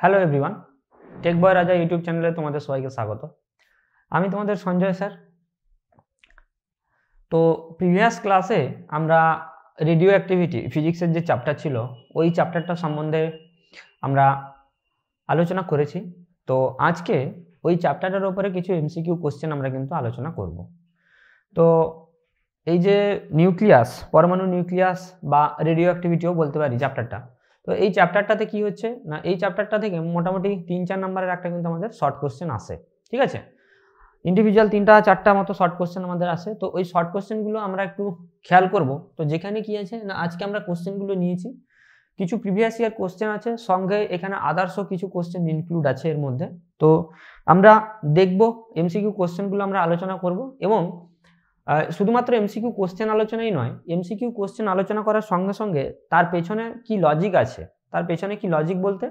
Hello everyone take বয় রাজা YouTube চ্যানেলে তোমাদের সবাইকে স্বাগত আমি তোমাদের সঞ্জয় স্যার তো প্রিভিয়াস ক্লাসে আমরা রেডিও অ্যাক্টিভিটি ফিজিক্সের যে চ্যাপ্টার ছিল ওই চ্যাপ্টারটা সম্বন্ধে আমরা আলোচনা করেছি তো আজকে ওই চ্যাপ্টারটার ওপরে কিছু এমসিকিউ কোশ্চেন আমরা কিন্তু আলোচনা করব তো এই যে নিউক্লিয়াস পরমাণু নিউক্লিয়াস বা রেডিও অ্যাক্টিভিটিও বলতে পারি চ্যাপ্টারটা তো এই চ্যাপ্টারটাতে কি হচ্ছে না এই চ্যাপ্টারটা থেকে মোটামুটি তিন চার নাম্বারের একটা কিন্তু আমাদের শর্ট কোশ্চেন আসে ঠিক আছে ইন্ডিভিজুয়াল তিনটা চারটা মতো শর্ট কোশ্চেন আমাদের আসে তো ওই শর্ট কোশ্চেনগুলো আমরা একটু খেয়াল করব তো যেখানে কি আছে না আজকে আমরা কোশ্চেনগুলো নিয়েছি কিছু প্রিভিয়াস ইয়ার কোশ্চেন আছে সঙ্গে এখানে আদার্সও কিছু কোশ্চেন ইনক্লুড আছে এর মধ্যে তো আমরা দেখব এমসিকিউ কোশ্চেনগুলো আমরা আলোচনা করব এবং শুধুমাত্র এমসিকিউ কোশ্চেন আলোচনাই নয় এমসিকিউ কোশ্চেন আলোচনা করার সঙ্গে সঙ্গে তার পেছনে কি লজিক আছে তার পেছনে কি লজিক বলতে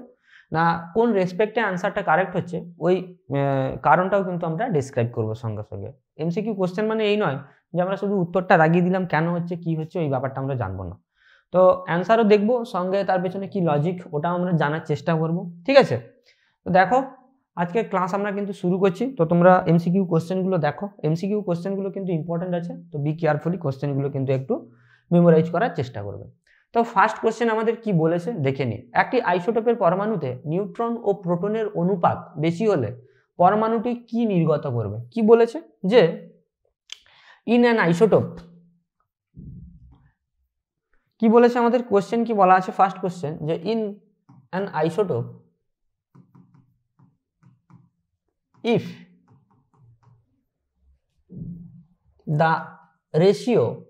না কোন রেসপেক্টে আনসারটা কারেক্ট হচ্ছে ওই কারণটাও কিন্তু আমরা ডিসক্রাইব করবো সঙ্গে সঙ্গে এমসিকিউ কোশ্চেন মানে এই নয় যে আমরা শুধু উত্তরটা রাগিয়ে দিলাম কেন হচ্ছে কি হচ্ছে ওই ব্যাপারটা আমরা জানবো না তো অ্যান্সারও দেখবো সঙ্গে তার পেছনে কি লজিক ওটাও আমরা জানার চেষ্টা করবো ঠিক আছে তো দেখো আজকে ক্লাস আমরা কিন্তু শুরু করছি তো তোমরা এমসিকিউ কোশ্চেনগুলো দেখো এমসিকিউ কোশ্চেনগুলো কিন্তু ইম্পর্টেন্ট আছে তো বি কেয়ারফুলি কোশ্চেনগুলো কিন্তু একটু মেমোরাইজ করার চেষ্টা করবে তো ফার্স্ট কোশ্চেন আমাদের কি বলেছে দেখে নিই একটি আইসোটোপের পরমাণুতে নিউট্রন ও প্রোটনের অনুপাত বেশি হলে পরমাণুটি কি নির্গত করবে কি বলেছে যে ইন অ্যান আইসোটোপ কি বলেছে আমাদের কোশ্চেন কি বলা আছে ফার্স্ট কোশ্চেন যে in an isotope if the ratio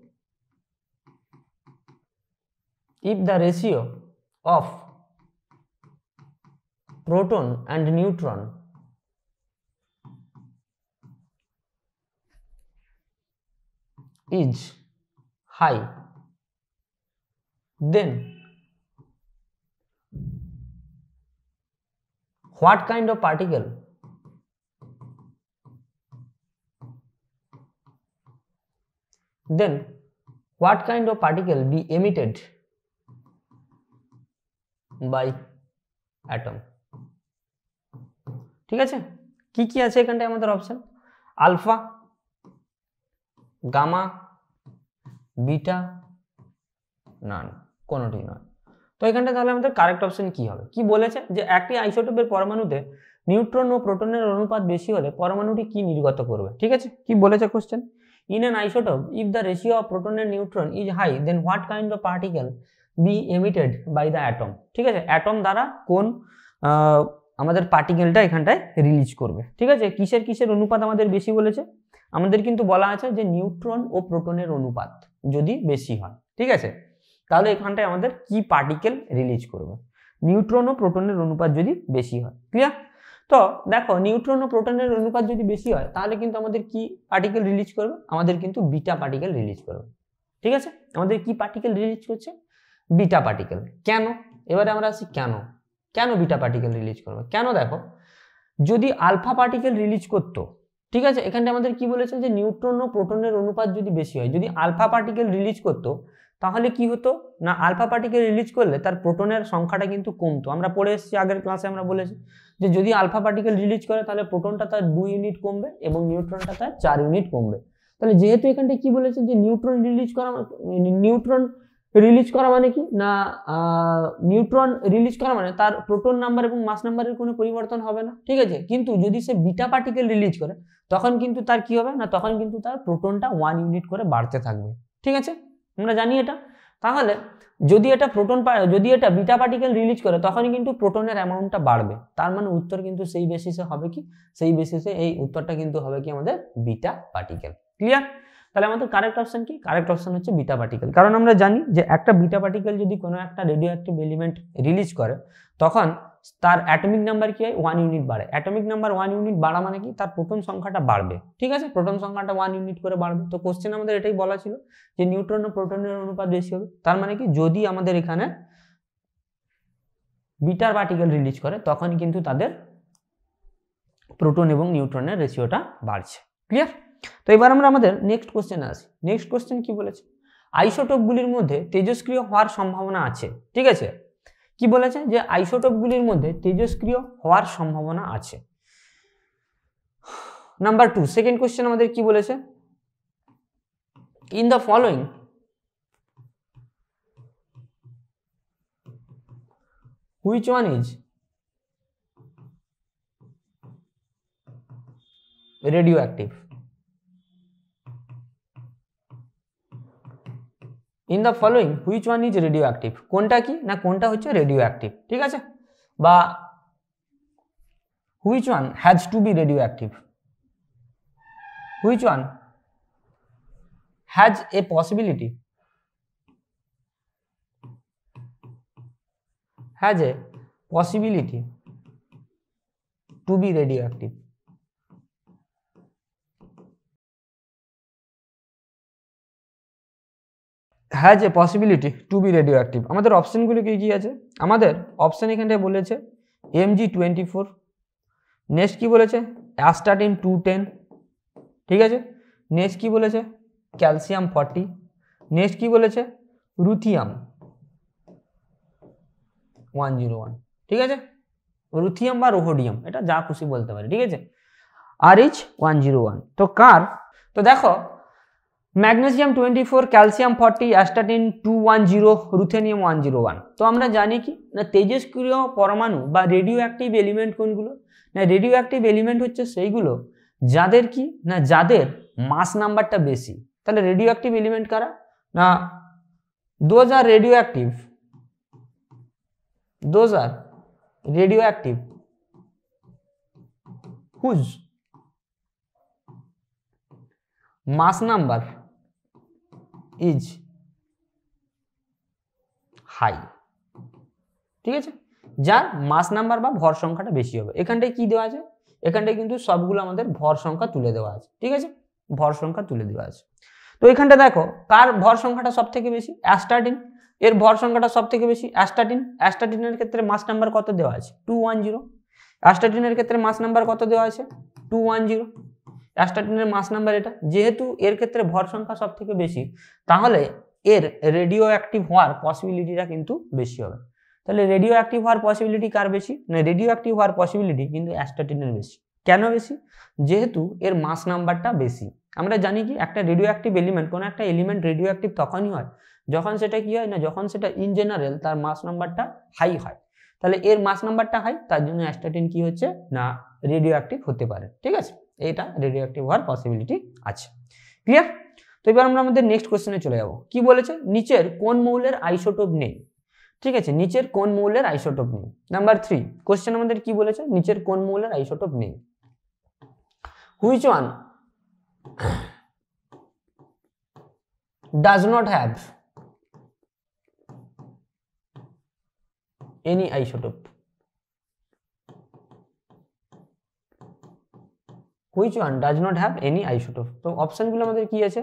if the ratio of proton and neutron is high then what kind of particle Then what kind of particle be emitted by atom ঠিক আছে কি কি আছে এখানটায় আমাদের option alpha gamma beta none কোনটি নয় তো এখানটা তাহলে আমাদের কারেক্ট অপশন কি হবে কি বলেছে যে একটি আইসোটোপের পরমাণুতে নিউট্রন ও প্রোটনের অনুপাত বেশি হলে পরমাণুটি কি নির্গত করবে ঠিক আছে কি বলেছে question In an isotope, if the ratio of proton and neutron is high, then what kind of particle be emitted by the atom? ঠিক আছে অ্যাটম দ্বারা কোন আমাদের পার্টিকেলটা এখানটায় রিলিজ করবে ঠিক আছে কিসের কিসের অনুপাত আমাদের বেশি বলেছে আমাদের কিন্তু বলা আছে যে নিউট্রন ও প্রোটনের অনুপাত যদি বেশি হয় ঠিক আছে তাহলে এখানটায় আমাদের কি পার্টিকেল রিলিজ করবে নিউট্রন ও প্রোটনের অনুপাত যদি বেশি হয় ক্লিয়ার তো দেখো নিউট্রন ও প্রোটনের অনুপাত যদি বেশি হয় তাহলে কিন্তু আমাদের কি পার্টিকেল রিলিজ করবে আমাদের কিন্তু বিটা পার্টিকেল রিলিজ করবে ঠিক আছে আমাদের কি পার্টিকেল রিলিজ করছে বিটা পার্টিকেল কেন এবারে আমরা আসি কেন কেন বিটা পার্টিকেল রিলিজ করবে কেন দেখো যদি আলফা পার্টিকেল রিলিজ করতো ঠিক আছে এখানটা আমাদের কি বলেছে যে নিউট্রন ও প্রোটনের অনুপাত যদি বেশি হয় যদি আলফা পার্টিকেল রিলিজ করতো তাহলে কি হতো না আলফা পার্টিকে রিলিজ করলে তার প্রোটনের সংখ্যাটা কিন্তু কমতো আমরা পড়ে এসেছি আগের ক্লাসে আমরা বলেছি যে যদি আলফা পার্টিকেল রিলিজ করে তাহলে প্রোটনটা তার দুই ইউনিট কমবে এবং নিউট্রনটা তার চার ইউনিট কমবে তাহলে যেহেতু এখানটা কি বলেছে যে নিউট্রন রিলিজ করা নিউট্রন মানে, রিলিজ করা মানে কি না নিউট্রন রিলিজ করা মানে তার প্রোটন নাম্বার এবং মাস নাম্বারের কোনো পরিবর্তন হবে না ঠিক আছে কিন্তু যদি সে বিটা পার্টিকেল রিলিজ করে তখন কিন্তু তার কি হবে না তখন কিন্তু তার প্রোটনটা ওয়ান ইউনিট করে বাড়তে থাকবে ঠিক আছে আমরা জানি এটা তাহলে যদি এটা প্রোটন যদি এটা বিটা পার্টিকেল রিলিজ করে তখনই কিন্তু প্রোটনের অ্যামাউন্টটা বাড়বে তার মানে উত্তর কিন্তু সেই বেসিসে হবে কি সেই বেসিসে এই উত্তরটা কিন্তু হবে কি আমাদের বিটা পার্টিকেল ক্লিয়ার তাহলে আমাদের কারেক্ট অপশন কি কারেক্ট অপশন হচ্ছে বিটা পার্টিকেল কারণ আমরা জানি যে একটা বিটা পার্টিকেল যদি কোনো একটা রেডিও অ্যাক্টিভ এলিমেন্ট রিলিজ করে তখন তার অ্যাটমিক নাম্বার কি হয় ওয়ান ইউনিট বাড়ে অ্যাটমিক নাম্বার ওয়ান ইউনিট বাড়া মানে কি তার প্রোটন সংখ্যাটা বাড়বে ঠিক আছে প্রোটন সংখ্যাটা ওয়ান ইউনিট করে বাড়বে তো কোশ্চেন আমাদের এটাই বলা ছিল যে নিউট্রন ও প্রোটনের অনুপাত বেশি হবে তার মানে কি যদি আমাদের এখানে বিটার পার্টিকেল রিলিজ করে তখন কিন্তু তাদের প্রোটন এবং নিউট্রনের রেশিওটা বাড়ছে ক্লিয়ার তো এবার আমরা আমাদের নেক্সট কোশ্চেন আসি নেক্সট কোশ্চেন কি বলেছে আইসোটোপগুলির মধ্যে তেজস্ক্রিয় হওয়ার সম্ভাবনা আছে ঠিক আছে কি বলেছে যে আইসোটোপগুলির মধ্যে তেজস্ক্রিয় হওয়ার সম্ভাবনা আছে নাম্বার টু সেকেন্ড কোয়েশ্চেন আমাদের কি বলেছে in the following which one is radioactive in the following which one is radioactive কোনটা কি না কোনটা হচ্ছে রেডিও অ্যাক্টিভ ঠিক আছে বা which one has to be radioactive which one has a possibility has a possibility to be radioactive has a possibility to be radioactive আমাদের অপশানগুলি কী কী আছে আমাদের অপশান এখানটায় বলেছে এমজি টোয়েন্টি ফোর নেক্সট কী বলেছে অ্যাস্টাটিন টু টেন ঠিক আছে নেক্সট কী বলেছে ক্যালসিয়াম ফর্টি নেক্সট কী বলেছে রুথিয়াম ওয়ান জিরো ওয়ান ঠিক আছে রুথিয়াম বা রোহোডিয়াম এটা যা খুশি বলতে পারে ঠিক আছে আর ইচ ওয়ান জিরো ওয়ান তো কার তো দেখো magnesium twenty four calcium forty astatine two one zero ruthenium one zero one তো আমরা জানি কি না তেজস্ক্রিয় পরমাণু বা রেডিও অ্যাক্টিভ এলিমেন্ট কোনগুলো না রেডিও অ্যাক্টিভ এলিমেন্ট হচ্ছে সেইগুলো যাদের কি না যাদের মাস নাম্বারটা বেশি তাহলে রেডিও অ্যাক্টিভ এলিমেন্ট কারা না those are radioactive those are radioactive whose mass number is high ঠিক আছে যার মাস নাম্বার বা ভর সংখ্যাটা বেশি হবে এখানটায় কি দেওয়া আছে এখানটায় কিন্তু সবগুলো আমাদের ভর সংখ্যা তুলে দেওয়া আছে ঠিক আছে ভর সংখ্যা তুলে দেওয়া আছে তো এখানটা দেখো কার ভর সংখ্যাটা সব থেকে বেশি অ্যাস্টাটিন এর ভর সংখ্যাটা সব থেকে বেশি অ্যাস্টাটিন অ্যাস্টাটিনের ক্ষেত্রে মাস নাম্বার কত দেওয়া আছে টু ওয়ান জিরো অ্যাস্টাটিনের ক্ষেত্রে মাস নাম্বার কত দেওয়া আছে টু ওয়ান জিরো অ্যাস্টাটিনের মাস নাম্বার এটা যেহেতু এর ক্ষেত্রে ভর সংখ্যা সব থেকে বেশি তাহলে এর রেডিও অ্যাক্টিভ হওয়ার পসিবিলিটিটা কিন্তু বেশি হবে তাহলে রেডিও অ্যাক্টিভ হওয়ার পসিবিলিটি কার বেশি না রেডিও অ্যাক্টিভ হওয়ার পসিবিলিটি কিন্তু অ্যাস্টাটিনের বেশি কেন বেশি যেহেতু এর মাস নাম্বারটা বেশি আমরা জানি কি একটা রেডিও অ্যাক্টিভ এলিমেন্ট কোনো একটা এলিমেন্ট রেডিও অ্যাক্টিভ তখনই হয় যখন সেটা কি হয় না যখন সেটা ইন জেনারেল তার মাস নাম্বারটা হাই হয় তাহলে এর মাস নাম্বারটা হাই তার জন্য অ্যাস্টাটিন কি হচ্ছে না রেডিও অ্যাক্টিভ হতে পারে ঠিক আছে এটা রেডিও অ্যাক্টিভ হওয়ার পসিবিলিটি আছে ক্লিয়ার তো এবার আমরা আমাদের নেক্সট কোয়েশ্চেনে চলে যাব কি বলেছে নিচের কোন মৌলের আইসোটোপ নেই ঠিক আছে নিচের কোন মৌলের আইসোটোপ নেই নাম্বার থ্রি কোয়েশ্চেন আমাদের কি বলেছে নিচের কোন মৌলের আইসোটোপ নেই which one does not have any isotope which one does not have any isotope তো অপশানগুলো আমাদের কি আছে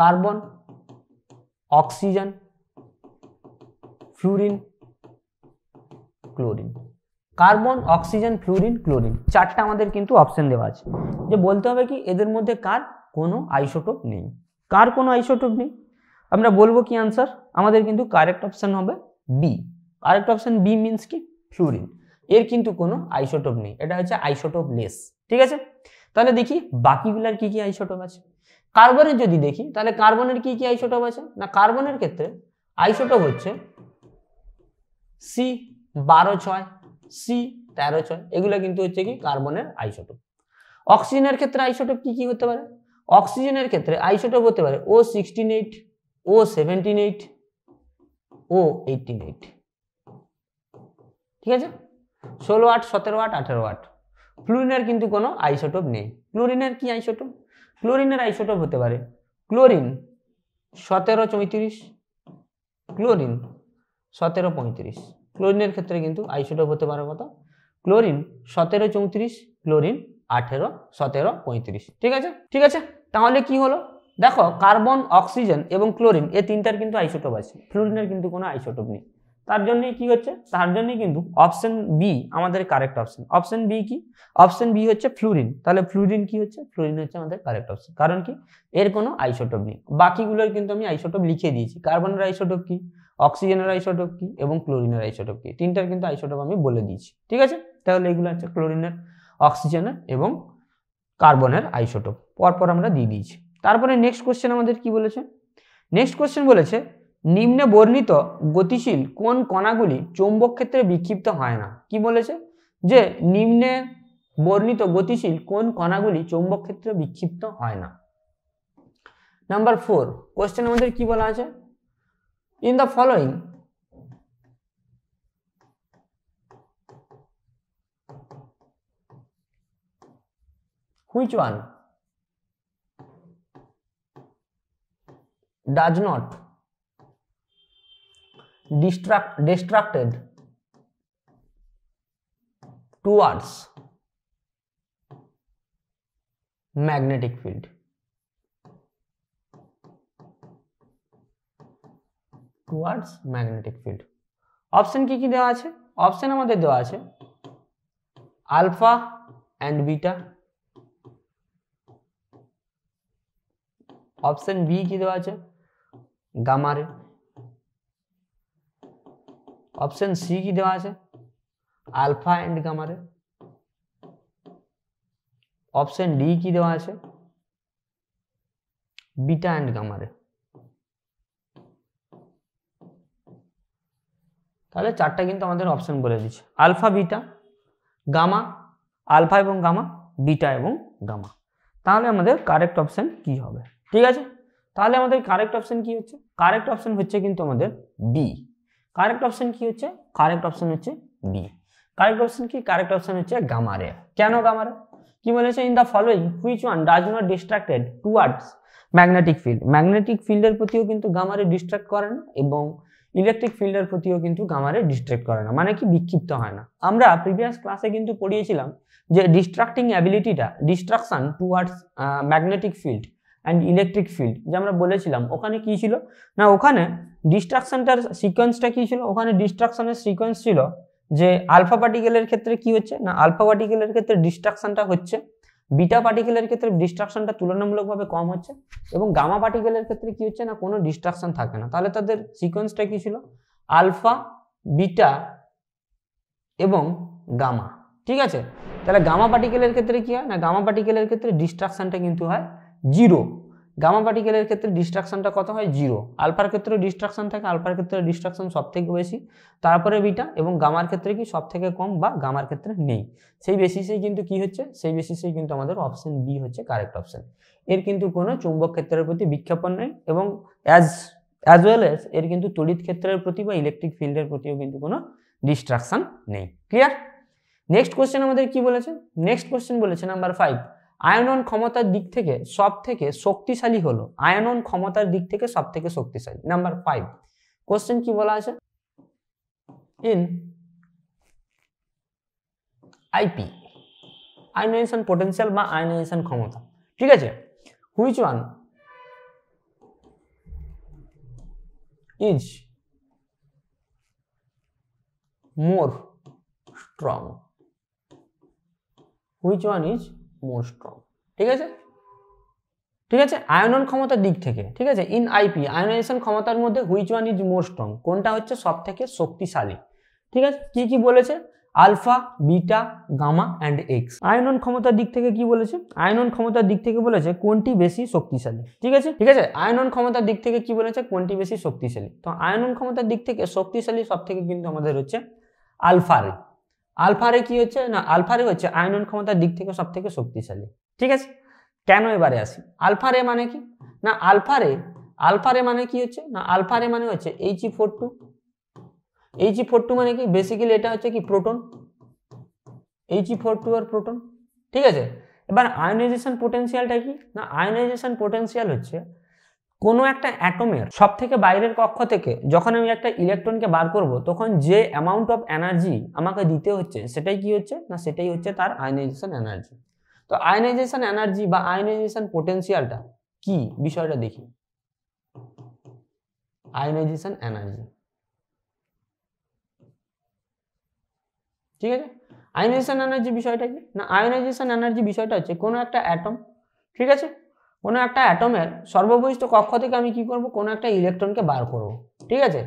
carbon oxygen fluorine chlorine carbon oxygen fluorine chlorine চারটা আমাদের কিন্তু অপশান দেওয়া আছে যে বলতে হবে কি এদের মধ্যে কার কোনো আইসোটোপ নেই কার কোনো আইসোটোপ নেই আমরা বলবো কি আনসার আমাদের কিন্তু কারেক্ট অপশান হবে B correct option B means কি ফ্লুরিন এর কিন্তু কোনো আইসোটোপ নেই এটা হচ্ছে আইসোটোপ লেস ঠিক আছে তাহলে দেখি বাকিগুলার কি কি আইসোটোপ আছে কার্বনের যদি দেখি তাহলে কার্বনের কি কি আইসোটোপ আছে না কার্বনের ক্ষেত্রে আইসোটোপ হচ্ছে সি বারো ছয় সি তেরো ছয় এগুলো কিন্তু হচ্ছে কি কার্বনের আইসোটোপ অক্সিজেনের ক্ষেত্রে আইসোটোপ কি কি হতে পারে অক্সিজেনের ক্ষেত্রে আইসোটোপ হতে পারে O sixteen eight O seventeen eight O eighteen eight ঠিক আছে ষোলো আট সতেরো আট আঠেরো আট ক্লোরিনের কিন্তু কোনো আইসোটোপ নেই ক্লোরিনের কি আইসোটোপ ক্লোরিনের আইসোটোপ হতে পারে ক্লোরিন সতেরো চৌত্রিশ ক্লোরিন সতেরো পঁয়ত্রিশ ক্লোরিনের ক্ষেত্রে কিন্তু আইসোটোপ হতে পারে কত ক্লোরিন সতেরো চৌত্রিশ ক্লোরিন আঠেরো সতেরো পঁয়ত্রিশ ঠিক আছে ঠিক আছে তাহলে কি হলো দেখো কার্বন অক্সিজেন এবং ক্লোরিন এ তিনটার কিন্তু আইসোটোপ আছে ফ্লোরিনের কিন্তু কোনো আইসোটোপ নেই তার জন্যই কি হচ্ছে তার জন্যই কিন্তু অপশন বি আমাদের কারেক্ট অপশন অপশন বি কি অপশন বি হচ্ছে ফ্লুরিন তাহলে ফ্লুরিন কি হচ্ছে ফ্লুরিন হচ্ছে আমাদের কারেক্ট অপশন কারণ কি এর কোনো আইসোটোপ নেই বাকিগুলোর কিন্তু আমি আইসোটোপ লিখে দিয়েছি কার্বনের আইসোটোপ কি অক্সিজেনের আইসোটোপ কি এবং ক্লোরিনের আইসোটোপ কি তিনটার কিন্তু আইসোটোপ আমি বলে দিয়েছি ঠিক আছে তাহলে এগুলো হচ্ছে ক্লোরিনের অক্সিজেনের এবং কার্বনের আইসোটোপ পরপর আমরা দিয়ে দিয়েছি তারপরে নেক্সট কোশ্চেন আমাদের কি বলেছে নেক্সট কোশ্চেন বলেছে নিম্নে বর্ণিত গতিশীল কোন কণাগুলি চৌম্বক ক্ষেত্রে বিক্ষিপ্ত হয় না কি বলেছে যে নিম্নে বর্ণিত গতিশীল কোন কণাগুলি চৌম্বক ক্ষেত্রে বিক্ষিপ্ত হয় না নাম্বার ফোর কোয়েশ্চেন আমাদের কি বলা আছে in the following which one does not distract distracted towards magnetic field towards magnetic field option কি কি দেওয়া আছে অপশন আমাদের দেওয়া আছে alpha and beta option B কি দেওয়া আছে গামা রে অপশন সি কি দেওয়া আছে alpha and gamma ray option D কি দেওয়া আছে বিটা অ্যান্ড গামারে তাহলে চারটা কিন্তু আমাদের অপশন বলে দিচ্ছে আলফা বিটা গামা আলফা এবং গামা বিটা এবং গামা তাহলে আমাদের কারেক্ট অপশন কি হবে ঠিক আছে তাহলে আমাদের কারেক্ট অপশন কি হচ্ছে কারেক্ট অপশন হচ্ছে কিন্তু আমাদের বি কারেক্ট অপশন কি হচ্ছে কারেক্ট অপশন হচ্ছে বি কারেক্ট অপশন কি কারেক্ট অপশন হচ্ছে গামারে কেন গামারে কি বলেছে in the following which one does not distracted towards magnetic field magnetic ফিল্ডের প্রতিও কিন্তু গামারে ডিস্ট্রাক্ট করে না এবং ইলেকট্রিক ফিল্ডের প্রতিও কিন্তু গামারে ডিস্ট্রাক্ট করে না মানে কি বিক্ষিপ্ত হয় না আমরা প্রিভিয়াস ক্লাসে কিন্তু পড়িয়েছিলাম যে ডিস্ট্রাক্টিং অ্যাবিলিটিটা distraction towards magnetic field and electric field যে আমরা বলেছিলাম ওখানে কি ছিল না ওখানে ডিস্ট্রাকশনটার সিকোয়েন্সটা কী ছিল ওখানে ডিস্ট্রাকশানের সিকোয়েন্স ছিল যে আলফা পার্টিকেলের ক্ষেত্রে কি হচ্ছে না আলফা পার্টিকেলের ক্ষেত্রে ডিস্ট্রাকশনটা হচ্ছে বিটা পার্টিকেলের ক্ষেত্রে ডিস্ট্রাকশানটা তুলনামূলকভাবে কম হচ্ছে এবং গামা পার্টিকেলের ক্ষেত্রে কি হচ্ছে না কোনো ডিস্ট্রাকশন থাকে না তাহলে তাদের সিকোয়েন্সটা কী ছিল আলফা বিটা এবং গামা ঠিক আছে তাহলে গামা পার্টিকেলের ক্ষেত্রে কি হয় না গামা পার্টিকেলের ক্ষেত্রে ডিস্ট্রাকশনটা কিন্তু হয় জিরো গামা পার্টিকেলের ক্ষেত্রে ডিস্ট্রাকশনটা কত হয় জিরো আলফার ক্ষেত্রে ডিস্ট্রাকশন থাকে আলফার ক্ষেত্রে ডিস্ট্রাকশন সব থেকে বেশি তারপরে বিটা এবং গামার ক্ষেত্রে কি সব থেকে কম বা গামার ক্ষেত্রে নেই সেই বেসিসেই কিন্তু কি হচ্ছে সেই বেসিসেই কিন্তু আমাদের অপশন বি হচ্ছে কারেক্ট অপশন এর কিন্তু কোনো চুম্বক ক্ষেত্রের প্রতি বিক্ষেপণ নেই এবং অ্যাজ অ্যাজ ওয়েল এস এর কিন্তু তড়িৎ ক্ষেত্রের প্রতি বা ইলেকট্রিক ফিল্ডের প্রতিও কিন্তু কোনো ডিস্ট্রাকশন নেই ক্লিয়ার নেক্সট কোশ্চেন আমাদের কি বলেছে নেক্সট কোশ্চেন বলেছে নাম্বার ফাইভ আয়নন ক্ষমতার দিক থেকে সব থেকে শক্তিশালী হলো আয়নন ক্ষমতার দিক থেকে সব থেকে শক্তিশালী নাম্বার ফাইভ কোশ্চেন কি বলা আছে ইন আইপি আয়নাইজেশন পোটেনশিয়াল বা আয়নাইজেশন ক্ষমতা ঠিক আছে which one is more strong which one is more strong ঠিক আছে ঠিক আছে আয়নন ক্ষমতার দিক থেকে ঠিক আছে ইন আইপি আয়নাইজেশন ক্ষমতার মধ্যে which one is more strong কোনটা হচ্ছে সব থেকে শক্তিশালী ঠিক আছে কি কি বলেছে alpha beta gamma and X আয়নন ক্ষমতার দিক থেকে কি বলেছে আয়নন ক্ষমতার দিক থেকে বলেছে কোনটি বেশি শক্তিশালী ঠিক আছে ঠিক আছে আয়নন ক্ষমতার দিক থেকে কি বলেছে কোনটি বেশি শক্তিশালী তো আয়নন ক্ষমতার দিক থেকে শক্তিশালী সব থেকে কিন্তু আমাদের হচ্ছে আলফা রে আলফারে কি হচ্ছে না আলফারে হচ্ছে আয়নন ক্ষমতার দিক থেকে সব থেকে শক্তিশালী ঠিক আছে কেন এবারে আসি আলফারে মানে কি না আলফারে আলফারে মানে কি হচ্ছে না আলফারে মানে হচ্ছে HE four two HE four two মানে কি বেসিক্যালি এটা হচ্ছে কি প্রোটন এইচি ফোর টু আর প্রোটন ঠিক আছে এবার আয়নাইজেশন পোটেন্সিয়ালটা কি না আয়নাইজেশন পোটেন্সিয়াল হচ্ছে কোনো একটা অ্যাটমের সব থেকে বাইরের কক্ষ থেকে যখন আমি একটা ইলেকট্রনকে বার করব তখন যে অ্যামাউন্ট অফ এনার্জি আমাকে দিতে হচ্ছে সেটাই কি হচ্ছে না সেটাই হচ্ছে তার আয়নাইজেশন এনার্জি তো আয়নাইজেশন এনার্জি বা আয়নাইজেশন পোটেন্সিয়ালটা কি বিষয়টা দেখি আয়নাইজেশন এনার্জি ঠিক আছে আয়নাইজেশন এনার্জি বিষয়টা কি না আয়নাইজেশন এনার্জি বিষয়টা হচ্ছে কোনো একটা অ্যাটম ঠিক আছে কোনো একটা অ্যাটমের সর্ববহিষ্ঠ কক্ষ থেকে আমি কি করব কোনো একটা ইলেকট্রনকে বার করব ঠিক আছে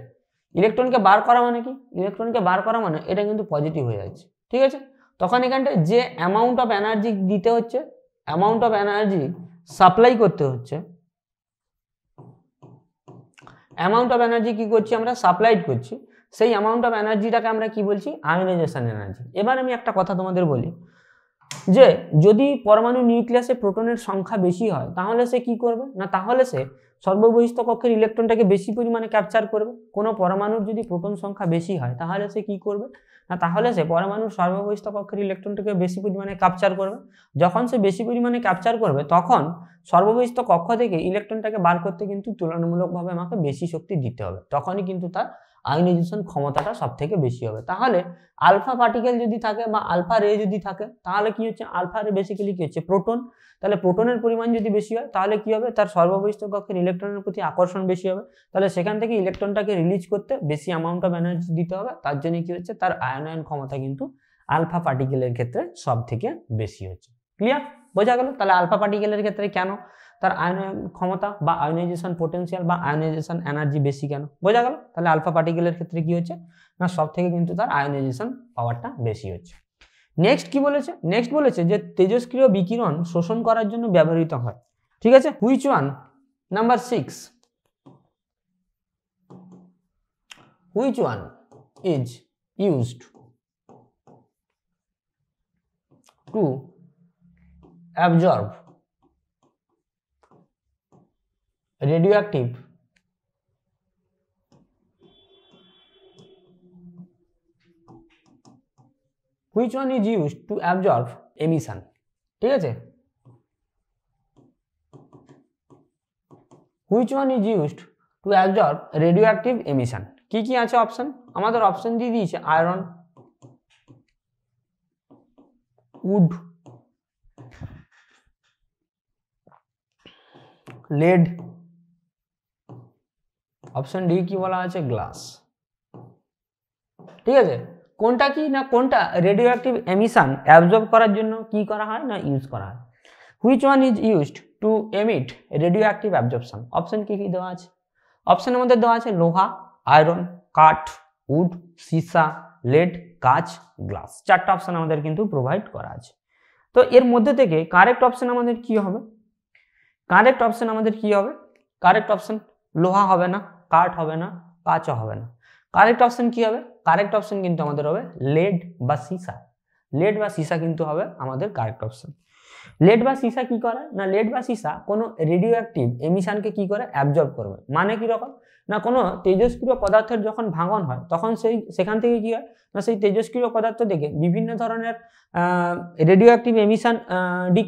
ইলেকট্রনকে বার করা মানে কি ইলেকট্রনকে বার করা মানে এটা কিন্তু পজিটিভ হয়ে যাচ্ছে ঠিক আছে তখন এখানটায় যে অ্যামাউন্ট অফ এনার্জি দিতে হচ্ছে অ্যামাউন্ট অফ এনার্জি সাপ্লাই করতে হচ্ছে অ্যামাউন্ট অফ এনার্জি কি করছি আমরা সাপ্লাইড করছি সেই অ্যামাউন্ট অফ এনার্জিটাকে আমরা কি বলছি আয়নাইজেশন এনার্জি এবার আমি একটা কথা তোমাদের বলি যে যদি পরমাণু নিউক্লিয়াসে প্রোটনের সংখ্যা বেশি হয় তাহলে সে কি করবে না তাহলে সে সর্ববহিষ্ঠ কক্ষের ইলেকট্রনটাকে বেশি পরিমাণে ক্যাপচার করবে কোনো পরমাণুর যদি প্রোটন সংখ্যা বেশি হয় তাহলে সে কি করবে না তাহলে সে পরমাণুর সর্ববহিষ্ঠ কক্ষের ইলেকট্রনটাকে বেশি পরিমাণে ক্যাপচার করবে যখন সে বেশি পরিমাণে ক্যাপচার করবে তখন সর্ববহিষ্ঠ কক্ষ থেকে ইলেকট্রনটাকে বার করতে কিন্তু তুলনামূলকভাবে আমাকে বেশি শক্তি দিতে হবে তখনই কিন্তু তার আয়নাইজেশন ক্ষমতাটা সব থেকে বেশি হবে তাহলে আলফা পার্টিকেল যদি থাকে বা আলফা রে যদি থাকে তাহলে কি হচ্ছে আলফা রে বেসিক্যালি কি হচ্ছে প্রোটন তাহলে প্রোটনের পরিমাণ যদি বেশি হয় তাহলে কি হবে তার সর্ববহিষ্ঠ কক্ষের ইলেকট্রনের প্রতি আকর্ষণ বেশি হবে তাহলে সেখান থেকে ইলেকট্রনটাকে রিলিজ করতে বেশি অ্যামাউন্ট অফ এনার্জি দিতে হবে তার জন্য কি হচ্ছে তার আয়নায়ন ক্ষমতা কিন্তু আলফা পার্টিকেলের ক্ষেত্রে সব থেকে বেশি হচ্ছে ক্লিয়ার বোঝা গেল তাহলে আলফা পার্টিকেলের ক্ষেত্রে কেন তার আয়নায়ন ক্ষমতা বা আয়নাইজেশন পোটেন্সিয়াল বা আয়নাইজেশন এনার্জি বেশি কেন বোঝা গেল তাহলে আলফা পার্টিকেলের ক্ষেত্রে কি হচ্ছে না সব থেকে কিন্তু তার আয়নাইজেশন পাওয়ারটা বেশি হচ্ছে নেক্সট কি বলেছে নেক্সট বলেছে যে তেজস্ক্রিয় বিকিরণ শোষণ করার জন্য ব্যবহৃত হয় ঠিক আছে which one number six which one is used to absorb radioactive which one is use to absorb emission ठीक है which one is use to absorb radioactive emission की आपशन हमारे अपशन तो दी दी है आयरन उड lead option D কি বলা আছে গ্লাস ঠিক আছে কোনটা কি না কোনটা রেডিও অ্যাক্টিভ এমিশন অ্যাবজর্ব করার জন্য কি করা হয় না ইউজ করা হয় which one is used to emit radioactive absorption option কি কী দেওয়া আছে অপশনের মধ্যে দেওয়া আছে লোহা আয়রন কাঠ উড সিসা লেড কাচ গ্লাস চারটা অপশন আমাদের কিন্তু প্রোভাইড করা আছে তো এর মধ্যে থেকে কারেক্ট অপশন আমাদের কি হবে কারেক্ট অপশন আমাদের কি হবে কারেক্ট অপশন লোহা হবে না কাট হবে না কাচও হবে না কারেক্ট অপশন কি হবে কারেক্ট অপশন কিন্তু আমাদের হবে লেড বা সিসা লেড বা সিসা কিন্তু হবে আমাদের কারেক্ট অপশন লেড বা সিসা কি করে না লেড বা সিসা কোনো রেডিও অ্যাক্টিভ এমিশানকে কি করে অ্যাবজর্ব করবে মানে কীরকম না কোনো তেজস্ক্রিয় পদার্থের যখন ভাঙন হয় তখন সেই সেখান থেকে কী হয় না সেই তেজস্ক্রিয় পদার্থ থেকে বিভিন্ন ধরনের radioactive decay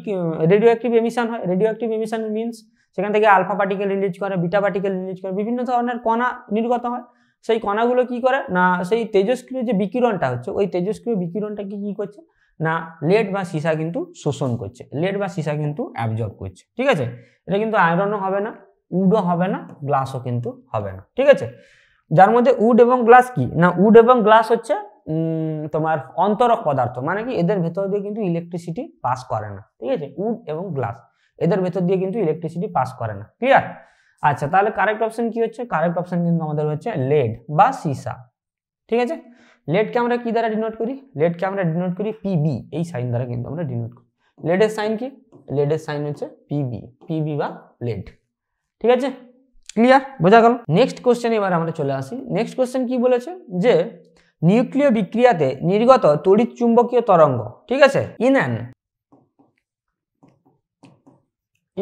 radioactive emission হয় রেডিও অ্যাক্টিভ এমিশান মিনস সেখান থেকে আলফা পার্টিকেল রিলিজ করে বিটা পার্টিকেল রিলিজ করে বিভিন্ন ধরনের কণা নির্গত হয় সেই কণাগুলো কি করে না সেই তেজস্ক্রিয় যে বিকিরণটা হচ্ছে ওই তেজস্ক্রিয় বিকিরণটা কি করছে না লেড বা সীসা কিন্তু শোষণ করছে লেড বা সীসা কিন্তু অ্যাবজর্ব করছে ঠিক আছে এটা কিন্তু আয়রনও হবে না উডও হবে না গ্লাসও কিন্তু হবে না ঠিক আছে যার মধ্যে উড এবং গ্লাস কি না উড এবং গ্লাস হচ্ছে তোমার অন্তরক পদার্থ মানে কি এদের ভেতর দিয়ে কিন্তু ইলেকট্রিসিটি পাস করে না ঠিক আছে উড এবং গ্লাস এদের ভেতর দিয়ে কিন্তু ইলেকট্রিসিটি পাস করে না ক্লিয়ার আচ্ছা তাহলে কারেক্ট অপশন কি হচ্ছে কারেক্ট অপশন কিন্তু আমাদের হচ্ছে লেড বা সিসা ঠিক আছে লেডকে আমরা কি দ্বারা ডিনোট করি লেডকে আমরা ডিনোট করি পিবি এই সাইন দ্বারা কিন্তু আমরা ডিনোট করি লেডের সাইন কি লেডের সাইন হচ্ছে পিবি পিবি বা লেড ঠিক আছে ক্লিয়ার বোঝা গেল নেক্সট কোশ্চেন এবার আমরা চলে আসি নেক্সট কোশ্চেন কি বলেছে যে নিউক্লিয় বিক্রিয়াতে নির্গত তড়িৎ চুম্বকীয় তরঙ্গ ঠিক আছে in an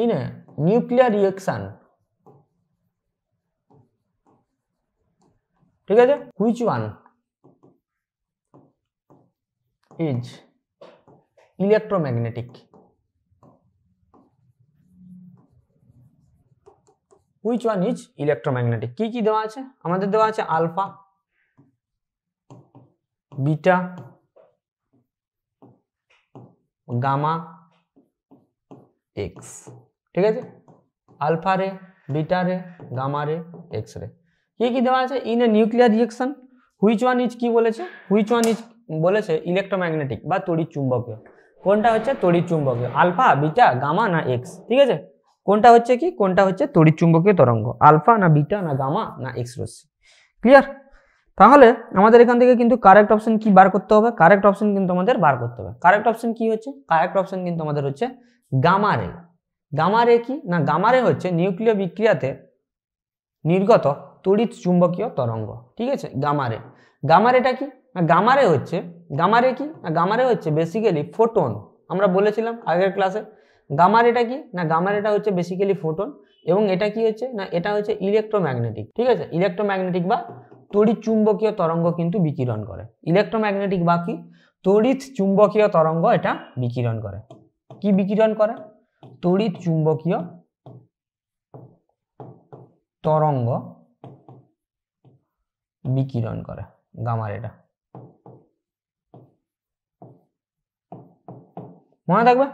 in a nuclear reaction ঠিক আছে which one is electromagnetic which one is electromagnetic কি কি দেওয়া আছে আমাদের দেওয়া আছে আলফা বিটা গামা এক্স ঠিক আছে আলফা রে বিটা রে গামা রে এক্স রে কি কি দেওয়া আছে in a nuclear reaction which one is কি বলেছে হুইচ ওয়ান ইজ বলেছে ইলেকট্রোম্যাগনেটিক বা তড়িৎ চুম্বকীয় কোনটা হচ্ছে তড়িৎ চুম্বকীয় আলফা বিটা গামা না এক্স ঠিক আছে কোনটা হচ্ছে কি কোনটা হচ্ছে তড়িৎ চুম্বকীয় তরঙ্গ আলফা না বিটা না গামা না এক্স রশ্মি ক্লিয়ার তাহলে আমাদের এখান থেকে কিন্তু কারেক্ট অপশন কি বার করতে হবে কারেক্ট অপশন কিন্তু আমাদের বার করতে হবে কারেক্ট অপশন কি হচ্ছে কারেক্ট অপশন কিন্তু আমাদের হচ্ছে গামারে গামারে কি না গামারে হচ্ছে নিউক্লিয় বিক্রিয়াতে নির্গত তড়িৎ চুম্বকীয় তরঙ্গ ঠিক আছে গামারে গামারেটা কি না গামারে হচ্ছে গামারে কি না গামারে হচ্ছে বেসিক্যালি ফোটন আমরা বলেছিলাম আগের ক্লাসে গামারেটা কি না গামারেটা হচ্ছে বেসিক্যালি ফোটন এবং এটা কি হচ্ছে না এটা হচ্ছে ইলেকট্রোম্যাগনেটিক ঠিক আছে ইলেকট্রোম্যাগনেটিক বা তড়িৎ চুম্বকীয় তরঙ্গ কিন্তু বিকিরণ করে ইলেকট্রোম্যাগনেটিক বা কি তড়িৎ চুম্বকীয় তরঙ্গ এটা বিকিরণ করে কি বিকিরণ করে তড়িৎ চুম্বকীয় তরঙ্গ বিকিরণ করে গামার এটা মনে থাকবে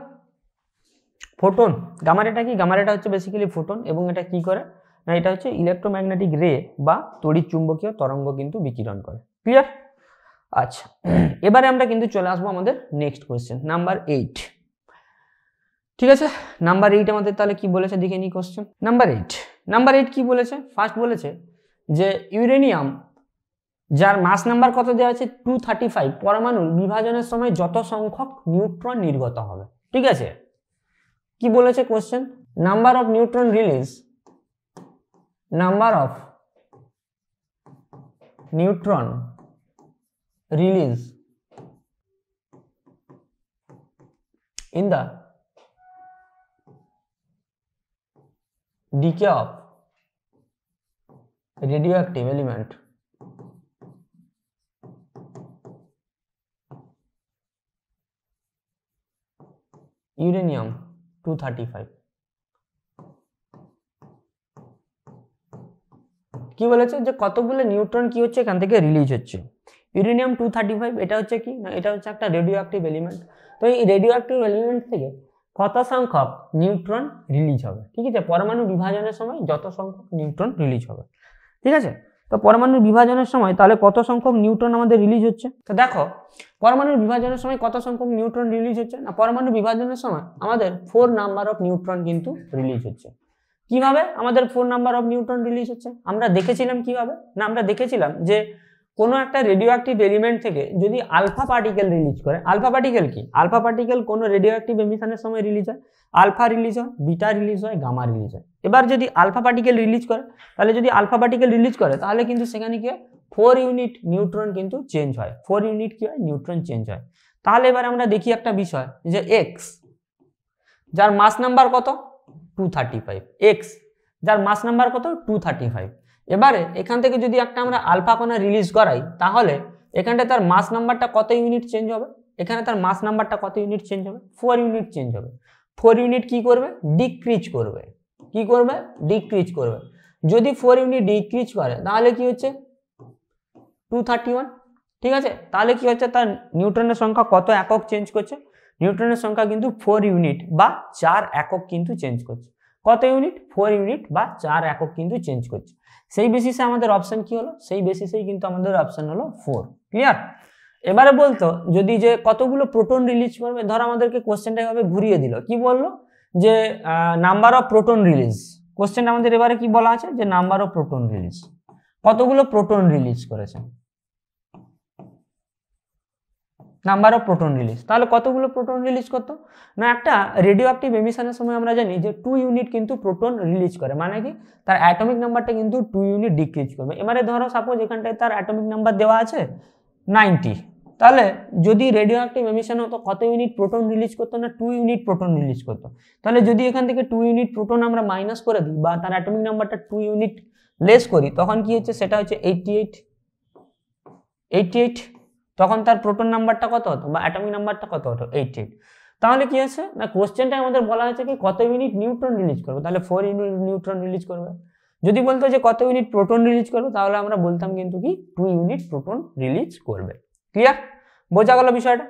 ফোটন গামার এটা কি গামার এটা হচ্ছে বেসিক্যালি ফোটন এবং এটা কি করে না এটা হচ্ছে ইলেকট্রোম্যাগনেটিক রে বা তড়িৎ চুম্বকীয় তরঙ্গ কিন্তু বিকিরণ করে ক্লিয়ার আচ্ছা এবারে আমরা কিন্তু চলে আসবো আমাদের নেক্সট কোয়েশ্চেন নাম্বার এইট ঠিক আছে নাম্বার এইট আমাদের তাহলে কি বলেছে দেখে নিই question number eight number eight কি বলেছে ফার্স্ট বলেছে যে ইউরেনিয়াম যার মাস নাম্বার কত দেওয়া আছে টু থার্টি ফাইভ পরমাণুর বিভাজনের সময় যত সংখ্যক নিউট্রন নির্গত হবে ঠিক আছে কি বলেছে question number of neutron release number of neutron release in the decay of radioactive element uranium 235 কি বলেছে যে কতগুলো নিউট্রন কি হচ্ছে এখান থেকে রিলিজ হচ্ছে ইউরেনিয়াম টু থার্টি ফাইভ এটা হচ্ছে কি না এটা হচ্ছে একটা রেডিও অ্যাক্টিভ এলিমেন্ট তো এই রেডিও অ্যাক্টিভ এলিমেন্ট থেকে কত সংখ্যক নিউট্রন রিলিজ হবে ঠিক আছে পরমাণু বিভাজনের সময় যত সংখ্যক নিউট্রন রিলিজ হবে ঠিক আছে তো পরমাণুর বিভাজনের সময় তাহলে কত সংখ্যক নিউট্রন আমাদের রিলিজ হচ্ছে তো দেখো পরমাণুর বিভাজনের সময় কত সংখ্যক নিউট্রন রিলিজ হচ্ছে না পরমাণু বিভাজনের সময় আমাদের ফোর নাম্বার অফ নিউট্রন কিন্তু রিলিজ হচ্ছে কিভাবে আমাদের four number of neutron release হচ্ছে আমরা দেখেছিলাম কিভাবে না আমরা দেখেছিলাম যে কোনো একটা রেডিও অ্যাক্টিভ এলিমেন্ট থেকে যদি আলফা পার্টিকেল রিলিজ করে আলফা পার্টিকেল কি আলফা পার্টিকেল কোনো রেডিও অ্যাক্টিভ এমিশনের সময় রিলিজ হয় আলফা রিলিজ হয় বিটা রিলিজ হয় গামা রিলিজ হয় এবার যদি আলফা পার্টিকেল রিলিজ করে তাহলে যদি আলফা পার্টিকেল রিলিজ করে তাহলে কিন্তু সেখানে কি হয় ফোর ইউনিট নিউট্রন কিন্তু চেঞ্জ হয় ফোর ইউনিট কী হয় নিউট্রন চেঞ্জ হয় তাহলে এবার আমরা দেখি একটা বিষয় যে এক্স যার মাস নাম্বার কত টু থার্টি ফাইভ এক্স যার মাস নাম্বার কত টু থার্টি ফাইভ এবারে এখান থেকে যদি একটা আমরা আলফা কোনা রিলিজ করাই তাহলে এখানটা তার মাস নাম্বারটা কত ইউনিট চেঞ্জ হবে এখানে তার মাস নাম্বারটা কত ইউনিট চেঞ্জ হবে ফোর ইউনিট চেঞ্জ হবে ফোর ইউনিট কি করবে ডিক্রিজ করবে কি করবে ডিক্রিজ করবে যদি ফোর ইউনিট ডিক্রিজ করে তাহলে কি হচ্ছে টু থার্টি ওয়ান ঠিক আছে তাহলে কি হচ্ছে তার নিউট্রনের সংখ্যা কত একক চেঞ্জ করছে নিউট্রনের সংখ্যা কিন্তু ফোর ইউনিট বা চার একক কিন্তু চেঞ্জ করছে কত ইউনিট ফোর ইউনিট বা চার একক কিন্তু চেঞ্জ করছে সেই বেসিসে আমাদের অপশান কি হলো সেই বেসিসেই কিন্তু আমাদের অপশান হলো ফোর ক্লিয়ার এবারে বলতো যদি যে কতগুলো প্রোটন রিলিজ করবে ধর আমাদেরকে কোশ্চেনটা এভাবে ঘুরিয়ে দিল কি বললো যে নাম্বার অফ প্রোটন রিলিজ কোশ্চেনটা আমাদের এবারে কি বলা আছে যে নাম্বার অফ প্রোটন রিলিজ কতগুলো প্রোটন রিলিজ করেছে নাম্বার অফ প্রোটন রিলিজ তাহলে কতগুলো প্রোটন রিলিজ করতো না একটা রেডিও অ্যাক্টিভ এমিশনের সময় আমরা জানি যে টু ইউনিট কিন্তু প্রোটন রিলিজ করে মানে কি তার অ্যাটমিক নাম্বারটা কিন্তু টু ইউনিট ডিক্রিজ করবে এবারে ধরো সাপোজ এখানটায় তার অ্যাটমিক নাম্বার দেওয়া আছে নাইনটি তাহলে যদি রেডিও অ্যাক্টিভ এমিশন হতো কত ইউনিট প্রোটন রিলিজ করতো না টু ইউনিট প্রোটন রিলিজ করতো তাহলে যদি এখান থেকে টু ইউনিট প্রোটন আমরা মাইনাস করে দিই বা তার অ্যাটমিক নাম্বারটা টু ইউনিট লেস করি তখন কি হচ্ছে সেটা হচ্ছে এইটটি এইট এইটটি এইট তখন তার প্রোটন নাম্বারটা কত হতো বা অ্যাটমিক নাম্বারটা কত হতো এইট তাহলে কি আছে না কোশ্চেনটা আমাদের বলা হয়েছে কি কত ইউনিট নিউট্রন রিলিজ করবে তাহলে ফোর ইউনিট নিউট্রন রিলিজ করবে যদি বলতো যে কত ইউনিট প্রোটন রিলিজ করবে তাহলে আমরা বলতাম কিন্তু কি টু ইউনিট প্রোটন রিলিজ করবে ক্লিয়ার বোঝা গেল বিষয়টা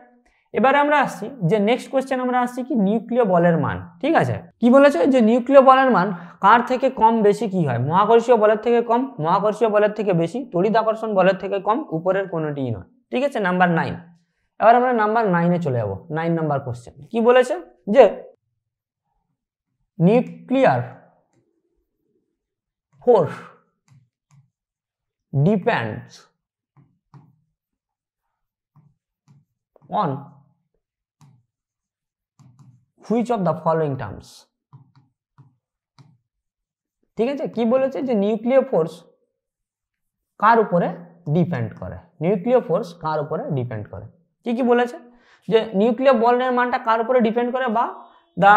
এবারে আমরা আসছি যে নেক্সট কোয়েশ্চেন আমরা আসছি কি নিউক্লিয় বলের মান ঠিক আছে কি বলেছে যে নিউক্লিয় বলের মান কার থেকে কম বেশি কি হয় মহাকর্ষীয় বলের থেকে কম মহাকর্ষীয় বলের থেকে বেশি তড়িৎ আকর্ষণ বলের থেকে কম উপরের কোনোটিই নয় ঠিক আছে নাম্বার নাইন এবার আমরা নাম্বার নাইনে চলে যাবো নাইন নাম্বার কোশ্চেন কি বলেছে যে nuclear force depends on which of the following terms ঠিক আছে কি বলেছে যে নিউক্লিয়ার ফোর্স কার উপরে ডিপেন্ড করে নিউক্লিয় ফোর্স কার উপরে ডিপেন্ড করে কি কি বলেছে যে নিউক্লিয় বলের মানটা কার উপরে ডিপেন্ড করে বা the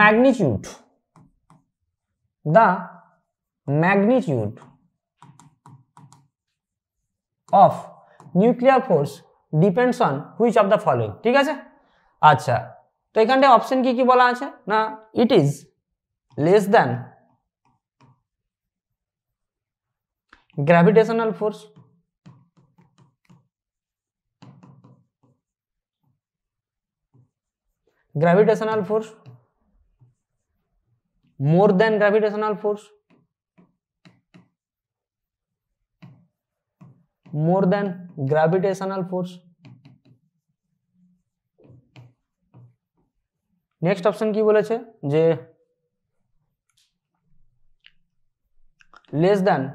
magnitude the magnitude of nuclear force depends on which of the following ঠিক আছে আচ্ছা তো এখানটায় অপশন কি কি বলা আছে না it is less than gravitational force gravitational force more than gravitational force more than gravitational force next option की बोले छे जे less than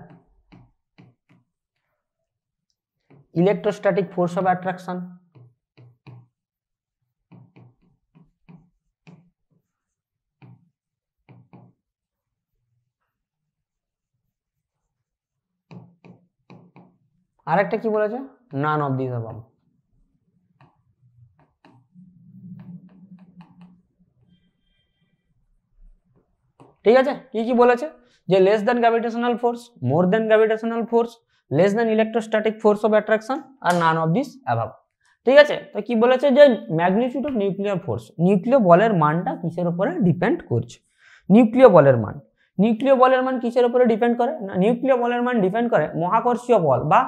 electrostatic force of attraction আরেকটা কি বলেছে নান অব দিস অ্যাবাব ঠিক আছে কি কি বলেছে যে less than gravitational force more than gravitational force less than electrostatic force of attraction আর নান অব দিস অ্যাভাব ঠিক আছে তো কি বলেছে যে ম্যাগনিটিউড অফ নিউক্লিয়ার ফোর্স নিউক্লিয় বলের মানটা কিসের উপরে ডিপেন্ড করছে নিউক্লিয় বলের মান নিউক্লিয় বলের মান কিসের উপরে ডিপেন্ড করে না নিউক্লিয় বলের মান ডিপেন্ড করে মহাকর্ষীয় বল বা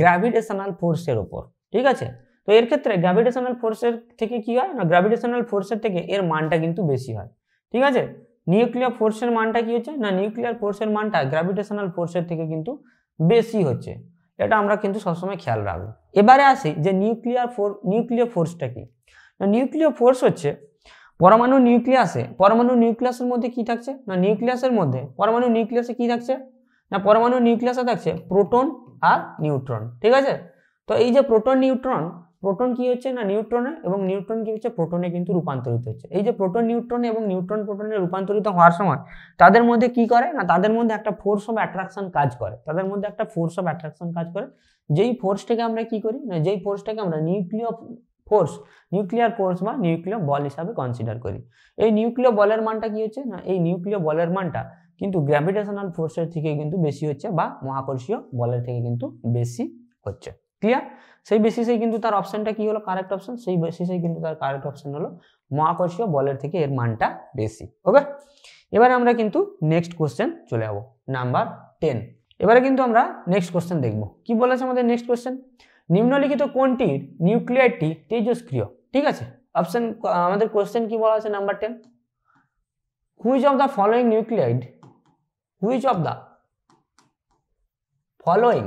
গ্র্যাভিটেশনাল ফোর্সের ওপর ঠিক আছে তো এর ক্ষেত্রে গ্র্যাভিটেশনাল ফোর্সের থেকে কি হয় না গ্র্যাভিটেশনাল ফোর্সের থেকে এর মানটা কিন্তু বেশি হয় ঠিক আছে নিউক্লিয়ার ফোর্সের মানটা কি হচ্ছে না নিউক্লিয়ার ফোর্সের মানটা গ্র্যাভিটেশনাল ফোর্সের থেকে কিন্তু বেশি হচ্ছে এটা আমরা কিন্তু সবসময় খেয়াল রাখবো এবারে আসি যে নিউক্লিয়ার ফোর নিউক্লিয়ার ফোর্সটা কি না নিউক্লিয়ার ফোর্স হচ্ছে পরমাণু নিউক্লিয়াসে পরমাণু নিউক্লিয়াসের মধ্যে কি থাকছে না নিউক্লিয়াসের মধ্যে পরমাণু নিউক্লিয়াসে কি থাকছে না পরমাণু নিউক্লিয়াসে থাকছে প্রোটন আর নিউট্রন ঠিক আছে তো এই যে প্রোটন নিউট্রন প্রোটন কি হচ্ছে না নিউট্রনে এবং নিউট্রন কি হচ্ছে প্রোটনে কিন্তু রূপান্তরিত হচ্ছে এই যে প্রোটন নিউট্রন এবং নিউট্রন প্রোটনে রূপান্তরিত হওয়ার সময় তাদের মধ্যে কি করে না তাদের মধ্যে একটা ফোর্স অফ অ্যাট্রাকশন কাজ করে তাদের মধ্যে একটা ফোর্স অফ অ্যাট্রাকশন কাজ করে যেই ফোর্সটাকে আমরা কি করি না যেই ফোর্সটাকে আমরা নিউক্লিয় ফোর্স নিউক্লিয়ার ফোর্স বা নিউক্লিয় বল হিসাবে কনসিডার করি এই নিউক্লিয় বলের মানটা কি হচ্ছে না এই নিউক্লিয় বলের মানটা কিন্তু গ্র্যাভিটেশনাল ফোর্সের থেকে কিন্তু বেশি হচ্ছে বা মহাকর্ষীয় বলের থেকে কিন্তু বেশি হচ্ছে ক্লিয়ার সেই বেসিসে কিন্তু তার অপশনটা কি হলো কারেক্ট অপশন সেই বেসিসে কিন্তু তার কারেক্ট অপশন হলো মহাকর্ষীয় বলের থেকে এর মানটা বেশি ওকে এবারে আমরা কিন্তু নেক্সট কোশ্চেন চলে যাবো নাম্বার টেন এবারে কিন্তু আমরা নেক্সট কোশ্চেন দেখব কি বলেছে আমাদের নেক্সট কোশ্চেন নিম্নলিখিত কোনটির নিউক্লিয়ারটি তেজস্ক্রিয় ঠিক আছে অপশন আমাদের কোশ্চেন কি বলা আছে number ten which of the following nuclide which of the following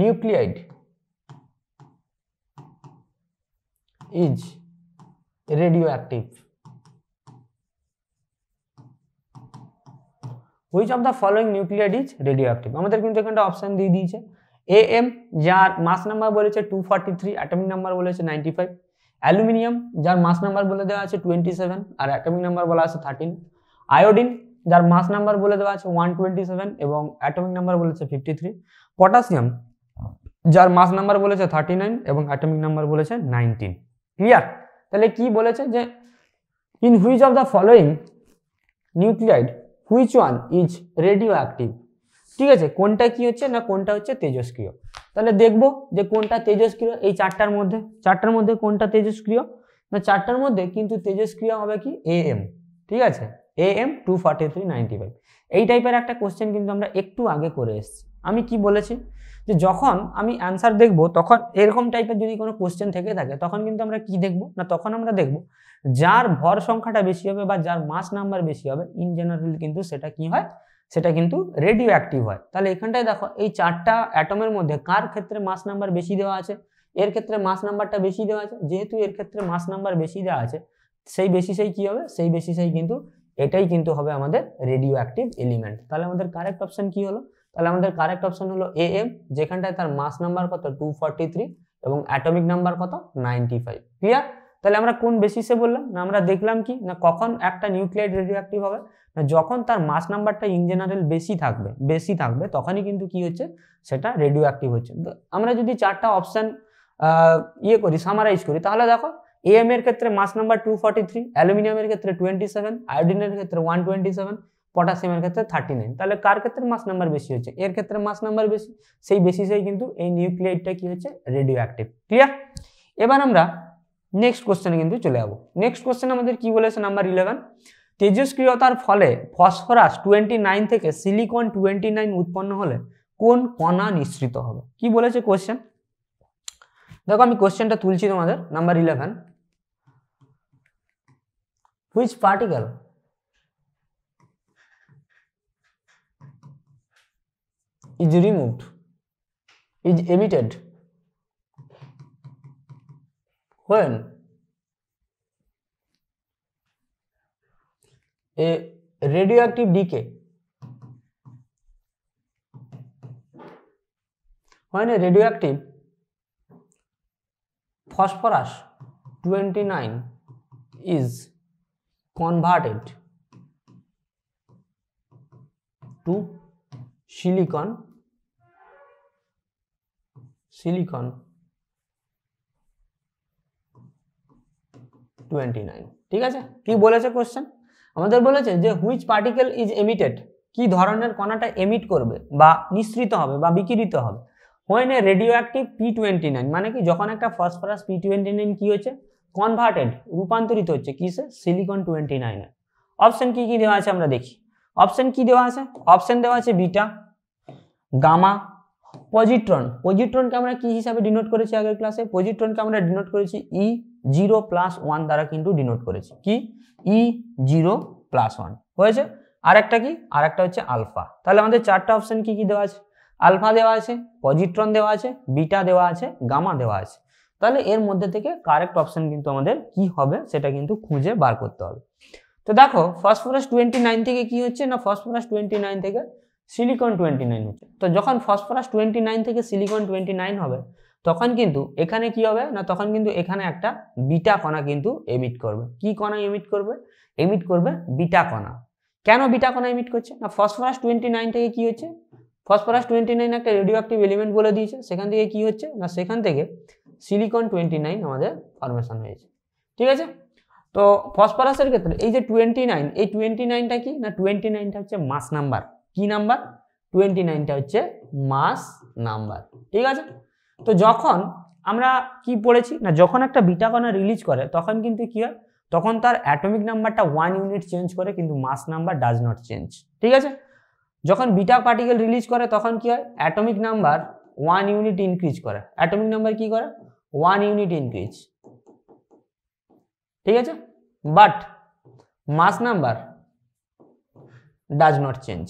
nuclide is radioactive which of the following nuclide is radioactive আমাদের কিন্তু এখানটা অপশান দিয়ে দিয়েছে এ এম যার মাস নাম্বার বলেছে two forty three atomic number বলেছে ninety five aluminium যার mass number বলে দেওয়া আছে টোয়েন্টি সেভেন আর অ্যাটমিক নাম্বার বলা আছে থার্টিন আয়োডিন যার মাস নাম্বার বলে দেওয়া আছে ওয়ান টোয়েন্টি সেভেন এবং অ্যাটমিক নাম্বার বলেছে ফিফটি থ্রি পটাশিয়াম যার মাস নাম্বার বলেছে থার্টি নাইন এবং অ্যাটমিক নাম্বার বলেছে নাইনটিন ক্লিয়ার তাহলে কি বলেছে যে in which of the following nuclide which one is radioactive ঠিক আছে কোনটা কি হচ্ছে না কোনটা হচ্ছে তেজস্ক্রিয় তাহলে দেখব যে কোনটা তেজস্ক্রিয় এই চারটার মধ্যে চারটার মধ্যে কোনটা তেজস্ক্রিয় না চারটার মধ্যে কিন্তু তেজস্ক্রিয় হবে কি এ এম ঠিক আছে A M two forty three ninety five এই টাইপের একটা কোশ্চেন কিন্তু আমরা একটু আগে করে এসেছি আমি কি বলেছি যে যখন আমি অ্যান্সার দেখব তখন এরকম টাইপের যদি কোনো কোশ্চেন থেকে থাকে তখন কিন্তু আমরা কি দেখব না তখন আমরা দেখব যার ভর সংখ্যাটা বেশি হবে বা যার মাস নাম্বার বেশি হবে ইন জেনারেল কিন্তু সেটা কি হয় সেটা কিন্তু রেডিও অ্যাক্টিভ হয় তাহলে এখানটায় দেখো এই চারটা অ্যাটমের মধ্যে কার ক্ষেত্রে মাস নাম্বার বেশি দেওয়া আছে এর ক্ষেত্রে মাস নাম্বারটা বেশি দেওয়া আছে যেহেতু এর ক্ষেত্রে মাস নাম্বার বেশি দেওয়া আছে সেই সেই কী হবে সেই সেই কিন্তু এটাই কিন্তু হবে আমাদের রেডিও অ্যাক্টিভ এলিমেন্ট তাহলে আমাদের কারেক্ট অপশান কী হলো তাহলে আমাদের কারেক্ট অপশান হলো এ এম যেখানটায় তার মাস নাম্বার কত টু ফর্টি থ্রি এবং অ্যাটমিক নাম্বার কত নাইনটি ফাইভ ক্লিয়ার তাহলে আমরা কোন বেসিসে বললাম না আমরা দেখলাম কি না কখন একটা নিউক্লিয়াইড রেডিওঅ্যাক্টিভ হবে না যখন তার মাস নাম্বারটা ইন জেনারেল বেশি থাকবে বেশি থাকবে তখনই কিন্তু কি হচ্ছে সেটা রেডিওঅ্যাক্টিভ হচ্ছে তো আমরা যদি চারটা অপশান ইয়ে করি সামারাইজ করি তাহলে দেখো এম এর ক্ষেত্রে mass number two forty three অ্যালুমিনিয়ামের ক্ষেত্রে টোয়েন্টি সেভেন আয়োডিনের ক্ষেত্রে ওয়ান টোয়েন্টি সেভেন পটাশিয়ামের ক্ষেত্রে থার্টি নাইন তাহলে কার ক্ষেত্রে মাস নাম্বার বেশি হচ্ছে এর ক্ষেত্রে মাস নাম্বার বেশি সেই বেসিসেই কিন্তু এই নিউক্লিয়াইডটা কি হচ্ছে রেডিও অ্যাক্টিভ ক্লিয়ার এবার আমরা নেক্সট কোশ্চেনে কিন্তু চলে যাবো নেক্সট কোশ্চেন আমাদের কি বলেছে নাম্বার ইলেভেন তেজস্ক্রিয়তার ফলে ফসফরাস টোয়েন্টি নাইন থেকে সিলিকন টোয়েন্টি নাইন উৎপন্ন হলে কোন কণা নিঃসৃত হবে কি বলেছে কোশ্চেন দেখো আমি কোশ্চেনটা তুলছি তোমাদের number eleven which particle is remove is emitted when a radioactive decay when a radioactive phosphorus 29 is converted to silicon silicon twenty nine ঠিক আছে কি বলেছে কোশ্চেন আমাদের বলেছে যে হুইচ পার্টিকেল ইজ এমিটেড কি ধরনের কণাটা এমিট করবে বা নিঃসৃত হবে বা বিকিরিত হবে when a radio radioactive P twenty nine মানে কি যখন একটা ফসফরাস পি টোয়েন্টি নাইন কি হচ্ছে কনভার্টেড রূপান্তরিত হচ্ছে কিসে সিলিকন টোয়েন্টি নাইনে অপশন কি কি দেওয়া আছে আমরা দেখি অপশন কি দেওয়া আছে অপশন দেওয়া আছে বিটা গামা পজিট্রন পজিট্রনকে আমরা কি হিসাবে ডিনোট করেছি আগের ক্লাসে পজিট্রনকে আমরা ডিনোট করেছি e e, zero plus one দ্বারা কিন্তু ডিনোট করেছি কি ই জিরো প্লাস ওয়ান হয়েছে আরেকটা কি আর একটা হচ্ছে আলফা তাহলে আমাদের চারটা অপশন কি কি দেওয়া আছে আলফা দেওয়া আছে পজিট্রন দেওয়া আছে বিটা দেওয়া আছে গামা দেওয়া আছে তাহলে এর মধ্যে থেকে কারেক্ট অপশন কিন্তু আমাদের কি হবে সেটা কিন্তু খুঁজে বার করতে হবে তো দেখো ফসফরাস টোয়েন্টি নাইন থেকে কি হচ্ছে না ফসফরাস টোয়েন্টি নাইন থেকে সিলিকন টোয়েন্টি নাইন হচ্ছে তো যখন ফসফরাস টোয়েন্টি নাইন থেকে সিলিকন টোয়েন্টি নাইন হবে তখন কিন্তু এখানে কি হবে না তখন কিন্তু এখানে একটা বিটা কণা কিন্তু এমিট করবে কি কণা এমিট করবে এমিট করবে বিটা কণা কেন বিটা কণা এমিট করছে না ফসফরাস টোয়েন্টি নাইন থেকে কি হচ্ছে ফসফরাস টোয়েন্টি নাইন একটা রেডিও অ্যাক্টিভ এলিমেন্ট বলে দিয়েছে সেখান থেকে কি হচ্ছে না সেখান থেকে সিলিকন টোয়েন্টি নাইন আমাদের ফরমেশন হয়েছে ঠিক আছে তো ফসফরাসের ক্ষেত্রে এই যে টোয়েন্টি নাইন এই টোয়েন্টি নাইনটা কি না টোয়েন্টি নাইনটা হচ্ছে মাস নাম্বার কি নাম্বার টোয়েন্টি নাইনটা হচ্ছে মাস নাম্বার ঠিক আছে তো যখন আমরা কি পড়েছি না যখন একটা বিটা কণা রিলিজ করে তখন কিন্তু কি হয় তখন তার অ্যাটমিক নাম্বারটা ওয়ান ইউনিট চেঞ্জ করে কিন্তু mass number does not change ঠিক আছে যখন বিটা পার্টিকেল রিলিজ করে তখন কি হয় atomic number one unit increase করে অ্যাটমিক নাম্বার কি করে ওয়ান ইউনিট ইনক্রিজ ঠিক আছে but mass number does not change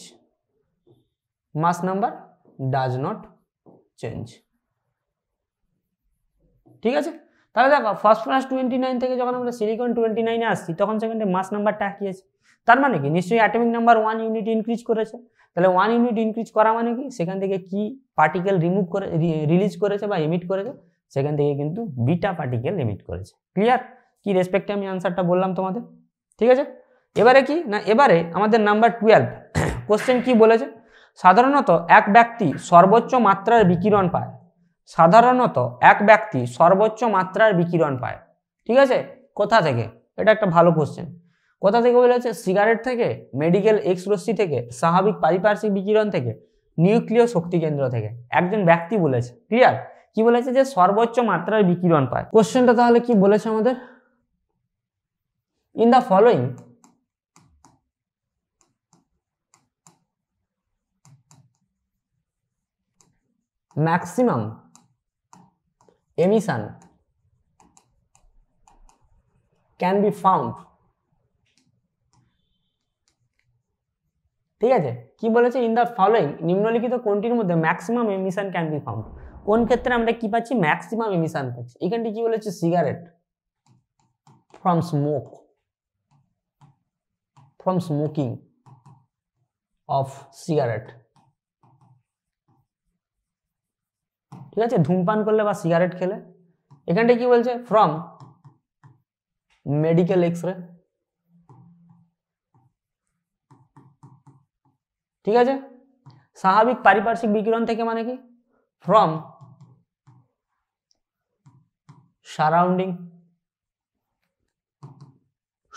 mass number does not change ঠিক আছে তাহলে দেখো ফার্স্ট ক্লাস টোয়েন্টি নাইন থেকে যখন আমরা সিলিকন টোয়েন্টি নাইনে আসছি তখন সেখানে মাস নাম্বারটা কি আছে তার মানে কি নিশ্চয়ই atomic number one unit increase করেছে তাহলে ওয়ান ইউনিট ইনক্রিজ করা মানে কি সেখান থেকে কি পার্টিকেল রিমুভ করে রিলিজ করেছে বা এমিট করেছে সেখান থেকে কিন্তু বিটা পার্টিকেল এমিট করেছে ক্লিয়ার কি রেসপেক্টে আমি আনসারটা বললাম তোমাদের ঠিক আছে এবারে কি না এবারে আমাদের নাম্বার টুয়েলভ কোশ্চেন কি বলেছে সাধারণত এক ব্যক্তি সর্বোচ্চ মাত্রার বিকিরণ পায় সাধারণত এক ব্যক্তি সর্বোচ্চ মাত্রার বিকিরণ পায় ঠিক আছে কোথা থেকে এটা একটা ভালো কোশ্চেন কোথা থেকে বলেছে সিগারেট থেকে মেডিকেল এক্স রশ্মি থেকে স্বাভাবিক পারিপার্শ্বিক বিকিরণ থেকে নিউক্লিয় শক্তি কেন্দ্র থেকে একজন ব্যক্তি বলেছে ক্লিয়ার কি বলেছে যে সর্বোচ্চ মাত্রার বিকিরণ পায় কোশ্চেনটা তাহলে কি বলেছে আমাদের in the following maximum emission can be found ঠিক আছে কি বলেছে ইন দা ফলোইং নিম্নলিখিত কোনটির মধ্যে ম্যাক্সিমামEmission can be found কোন ক্ষেত্রে আমরা কি পাচ্ছি ম্যাক্সিমামEmission পাচ্ছি এখানটি কি বলেছে cigarette from smoke from smoking of cigarette ঠিক আছে ধূমপান করলে বা সিগারেট খেলে এখানটা কি বলছে ফ্রম মেডিকেল এক্স রে ঠিক আছে স্বাভাবিক পারিপার্শ্বিক বিকিরণ থেকে মানে কি from surrounding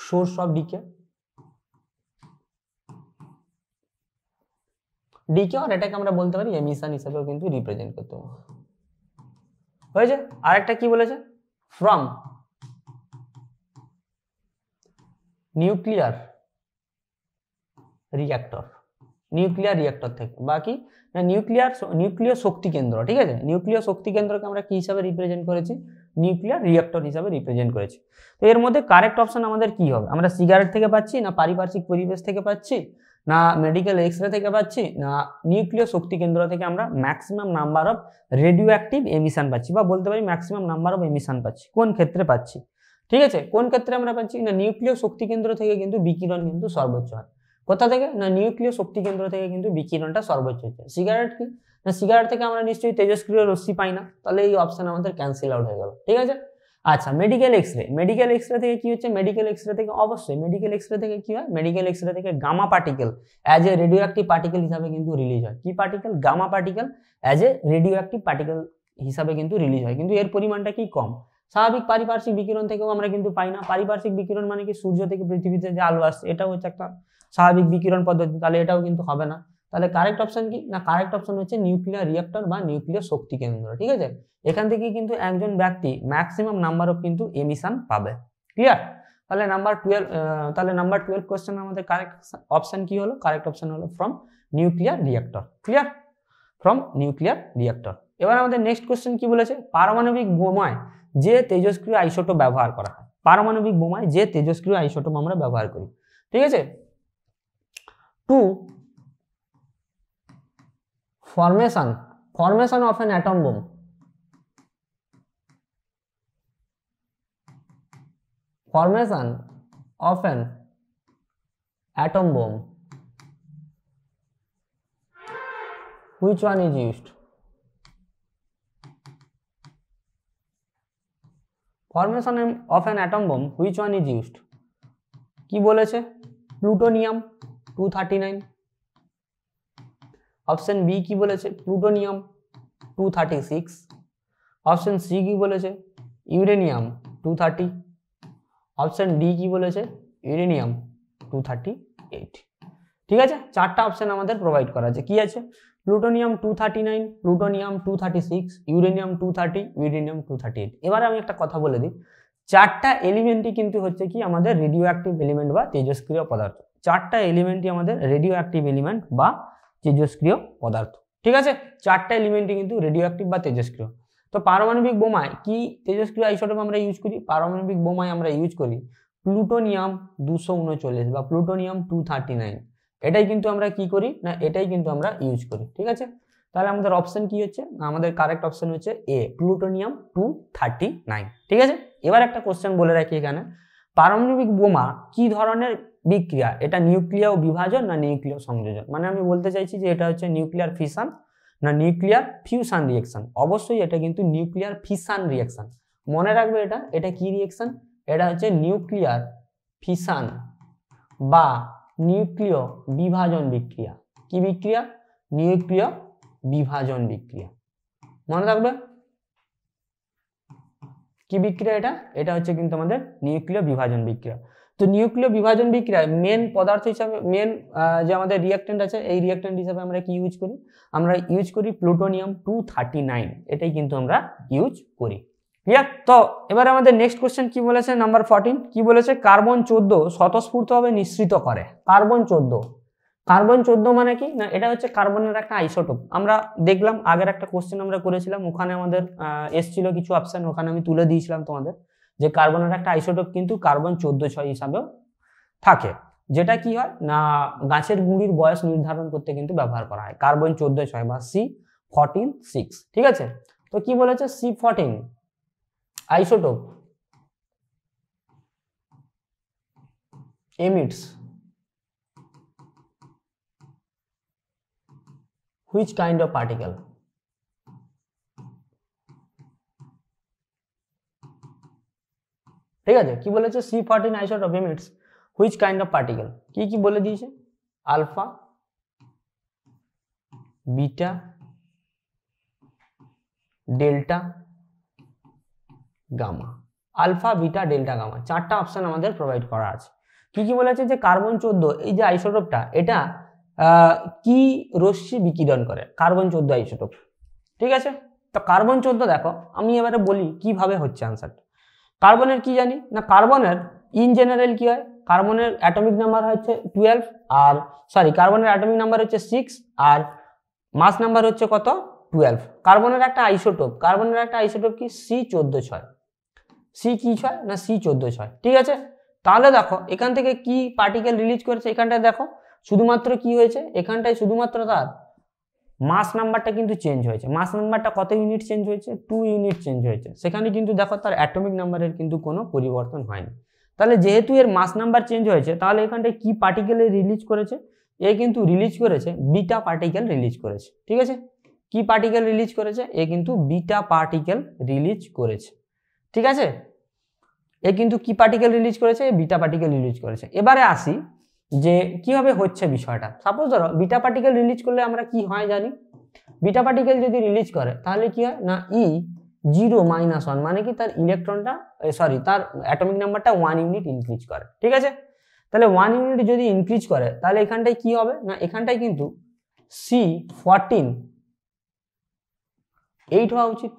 source of decay decay আর এটাকে আমরা বলতে পারি এমিশন হিসেবেও কিন্তু রিপ্রেজেন্ট করতে পারি হয়েছে আরেকটা কি বলেছে from nuclear reactor nuclear reactor থেকে বাকি না নিউক্লিয়ার নিউক্লিয় শক্তি কেন্দ্র ঠিক আছে নিউক্লিয় শক্তি কেন্দ্রকে আমরা কি হিসাবে রিপ্রেজেন্ট করেছি নিউক্লিয়ার রিয়াক্টর হিসাবে রিপ্রেজেন্ট করেছি তো এর মধ্যে কারেক্ট অপশন আমাদের কি হবে আমরা সিগারেট থেকে পাচ্ছি না পারিপার্শ্বিক পরিবেশ থেকে পাচ্ছি না মেডিকেল এক্স রে থেকে পাচ্ছি না নিউক্লিয় শক্তি কেন্দ্র থেকে আমরা maximum number of radio active emission পাচ্ছি বা বলতে পারি ম্যাক্সিমাম নাম্বার অফ এমিশন পাচ্ছি কোন ক্ষেত্রে পাচ্ছি ঠিক আছে কোন ক্ষেত্রে আমরা পাচ্ছি না নিউক্লিয় শক্তি কেন্দ্র থেকে কিন্তু বিকিরণ কিন্তু সর্বোচ্চ হয় কোথা থেকে না নিউক্লিয় শক্তি কেন্দ্র থেকে কিন্তু বিকিরণটা সর্বোচ্চ হচ্ছে সিগারেট কি না সিগারেট থেকে আমরা নিশ্চয়ই তেজস্ক্রিয় রশ্মি পাই না তাহলে এই অপশান আমাদের ক্যান্সেল আউট হয়ে গেল ঠিক আছে আচ্ছা medical x ray medical x ray থেকে কি হচ্ছে মেডিকেল এক্স রে থেকে অবশ্যই মেডিকেল এক্স রে থেকে কি হয় মেডিকেল এক্স রে থেকে gamma particle as a radio active particle হিসাবে কিন্তু রিলিজ হয় কি particle gamma particle as a radio active particle হিসাবে কিন্তু রিলিজ হয় কিন্তু এর পরিমাণটা কি কম স্বাভাবিক পারিপার্শ্বিক বিকিরণ থেকেও আমরা কিন্তু পাই না পারিপার্শ্বিক বিকিরণ মানে কি সূর্য থেকে পৃথিবীতে যে আলো আসছে এটাও হচ্ছে একটা স্বাভাবিক বিকিরণ পদ্ধতি তাহলে এটাও কিন্তু হবে না তাহলে কারেক্ট অপশন কি না কারেক্ট অপশন হচ্ছে নিউক্লিয়ার রিয়েক্টর বা নিউক্লিয়ার শক্তি কেন্দ্র ঠিক আছে এখান থেকে কিন্তু একজন ব্যক্তি ম্যাক্সিমাম নাম্বার অফ কিন্তু এমিশন পাবে ক্লিয়ার তাহলে নাম্বার টুয়েলভ তাহলে নাম্বার টুয়েলভ কোয়েশ্চেন আমাদের কারেক্ট অপশন কি হলো কারেক্ট অপশন হলো from nuclear reactor clear from nuclear reactor এবার আমাদের নেক্সট কোয়েশ্চেন কি বলেছে পারমাণবিক বোমায় যে তেজস্ক্রিয় আইসোটো ব্যবহার করা হয় পারমাণবিক বোমায় যে তেজস্ক্রিয় আইসোটো আমরা ব্যবহার করি ঠিক আছে to formation formation of an atom bomb formation of an atom bomb which one is used formation of an atom bomb which one is used কি বলেছে প্লুটোনিয়াম 239 অপশন বি কি বলেছে plutonium two thirty six option C কি বলেছে uranium two thirty option D কি বলেছে uranium two thirty eight ঠিক আছে চারটা অপশান আমাদের প্রোভাইড করা আছে কি আছে plutonium two thirty nine plutonium two thirty six uranium two thirty uranium two thirty eight এবারে আমি একটা কথা বলে দিই চারটা এলিমেন্টই কিন্তু হচ্ছে কি আমাদের রেডিও অ্যাক্টিভ এলিমেন্ট বা তেজস্ক্রিয় পদার্থ চারটা এলিমেন্টই আমাদের রেডিও অ্যাক্টিভ এলিমেন্ট বা তেজস্ক্রিয় পদার্থ ঠিক আছে চারটা এলিমেন্টই কিন্তু রেডিও অ্যাক্টিভ বা তেজস্ক্রিয় তো পারমাণবিক বোমায় কি তেজস্ক্রিয় আইসোটোপ আমরা ইউজ করি পারমাণবিক বোমায় আমরা ইউজ করি প্লুটোনিয়াম দুশো উনচল্লিশ বা প্লুটোনিয়াম টু থার্টি নাইন এটাই কিন্তু আমরা কি করি না এটাই কিন্তু আমরা ইউজ করি ঠিক আছে তাহলে আমাদের অপশন কি হচ্ছে আমাদের কারেক্ট অপশন হচ্ছে A plutonium two thirty nine ঠিক আছে এবার একটা কোশ্চেন বলে রাখি এখানে পারমাণবিক বোমা কি ধরনের বিক্রিয়া এটা নিউক্লিয়ার বিভাজন না নিউক্লিয়ার সংযোজন মানে আমি বলতে চাইছি যে এটা হচ্ছে নিউক্লিয়ার ফিশন না নিউক্লিয়ার ফিউশন রিয়েকশন অবশ্যই এটা কিন্তু নিউক্লিয়ার ফিশন রিয়েকশন মনে রাখবে এটা এটা কি রিয়েকশন এটা হচ্ছে নিউক্লিয়ার ফিশন বা নিউক্লিয় বিভাজন বিক্রিয়া কি বিক্রিয়া নিউক্লিয় বিভাজন বিক্রিয়া মনে রাখবে কি বিক্রিয়া এটা এটা হচ্ছে কিন্তু আমাদের নিউক্লিয় বিভাজন বিক্রিয়া তো নিউক্লিয় বিভাজন বিক্রিয়ায় মেন পদার্থ হিসাবে মেন যে আমাদের রিয়াক্টেন্ট আছে এই রিয়াক্টেন্ট হিসাবে আমরা কি ইউজ করি আমরা ইউজ করি প্লুটোনিয়াম টু থার্টি নাইন এটাই কিন্তু আমরা ইউজ করি ক্লিয়ার তো এবার আমাদের নেক্সট কোয়েশ্চেন কি বলেছে নাম্বার ফর্টিন কি বলেছে কার্বন চোদ্দ স্বতঃস্ফূর্তভাবে নিঃসৃত করে কার্বন চোদ্দ কার্বন চোদ্দ মানে কি না এটা হচ্ছে কার্বনের একটা আইসোটোপ আমরা দেখলাম আগের একটা কোশ্চেন আমরা করেছিলাম ওখানে আমাদের এসছিল কিছু অপশান ওখানে আমি তুলে দিয়েছিলাম তোমাদের যে কার্বনের একটা আইসোটোপ কিন্তু কার্বন চোদ্দো ছয় হিসাবেও থাকে যেটা কি হয় না গাছের গুঁড়ির বয়স নির্ধারণ করতে কিন্তু ব্যবহার করা হয় কার্বন চোদ্দো ছয় বা সি ফর্টিন সিক্স ঠিক আছে তো কি বলেছে C fourteen isotope emits which kind of particle ঠিক আছে কি বলেছে C fourteen isotope emits which kind of particle কি কি বলে দিয়েছে alpha beta delta gamma alpha beta delta gamma চারটা অপশান আমাদের প্রোভাইড করা আছে কি কি বলেছে যে কার্বন চোদ্দ এই যে আইসোটপটা এটা কি রশ্মি বিকিরণ করে কার্বন চোদ্দ আইসোটপ ঠিক আছে তো কার্বন চোদ্দ দেখো আমি এবারে বলি কিভাবে হচ্ছে আনসারটা কার্বনের কি জানি না কার্বনের ইন জেনারেল কি হয় কার্বনের অ্যাটমিক নাম্বার হচ্ছে টুয়েলভ আর সরি কার্বনের অ্যাটমিক নাম্বার হচ্ছে সিক্স আর মাস নাম্বার হচ্ছে কত টুয়েলভ কার্বনের একটা আইসোটোপ কার্বনের একটা আইসোটোপ কি সি চোদ্দো ছয় সি কি ছয় না সি চোদ্দো ছয় ঠিক আছে তাহলে দেখো এখান থেকে কি পার্টিকেল রিলিজ করেছে এখানটায় দেখো শুধুমাত্র কি হয়েছে এখানটায় শুধুমাত্র তার মাস নাম্বারটা কিন্তু চেঞ্জ হয়েছে মাস নাম্বারটা কত ইউনিট চেঞ্জ হয়েছে টু ইউনিট চেঞ্জ হয়েছে সেখানে কিন্তু দেখো তার অ্যাটমিক নাম্বারের কিন্তু কোনো পরিবর্তন হয়নি তাহলে যেহেতু এর মাস নাম্বার চেঞ্জ হয়েছে তাহলে এখানটায় কি পার্টিকেল রিলিজ করেছে এ কিন্তু রিলিজ করেছে বিটা পার্টিকেল রিলিজ করেছে ঠিক আছে কি পার্টিকেল রিলিজ করেছে এ কিন্তু বিটা পার্টিকেল রিলিজ করেছে ঠিক আছে এ কিন্তু কি পার্টিকেল রিলিজ করেছে বিটা পার্টিকেল রিলিজ করেছে এবারে আসি যে কিভাবে হচ্ছে বিষয়টা সাপোজ ধরো বিটা পার্টিকেল রিলিজ করলে আমরা কি হয় জানি বিটা পার্টিকেল যদি রিলিজ করে তাহলে কি হয় না ই জিরো মাইনাস ওয়ান মানে কি তার ইলেকট্রনটা সরি তার অ্যাটমিক নাম্বারটা ওয়ান ইউনিট ইনক্রিজ করে ঠিক আছে তাহলে ওয়ান ইউনিট যদি ইনক্রিজ করে তাহলে এখানটায় কি হবে না এখানটায় কিন্তু সি ফোরটিন এইট হওয়া উচিত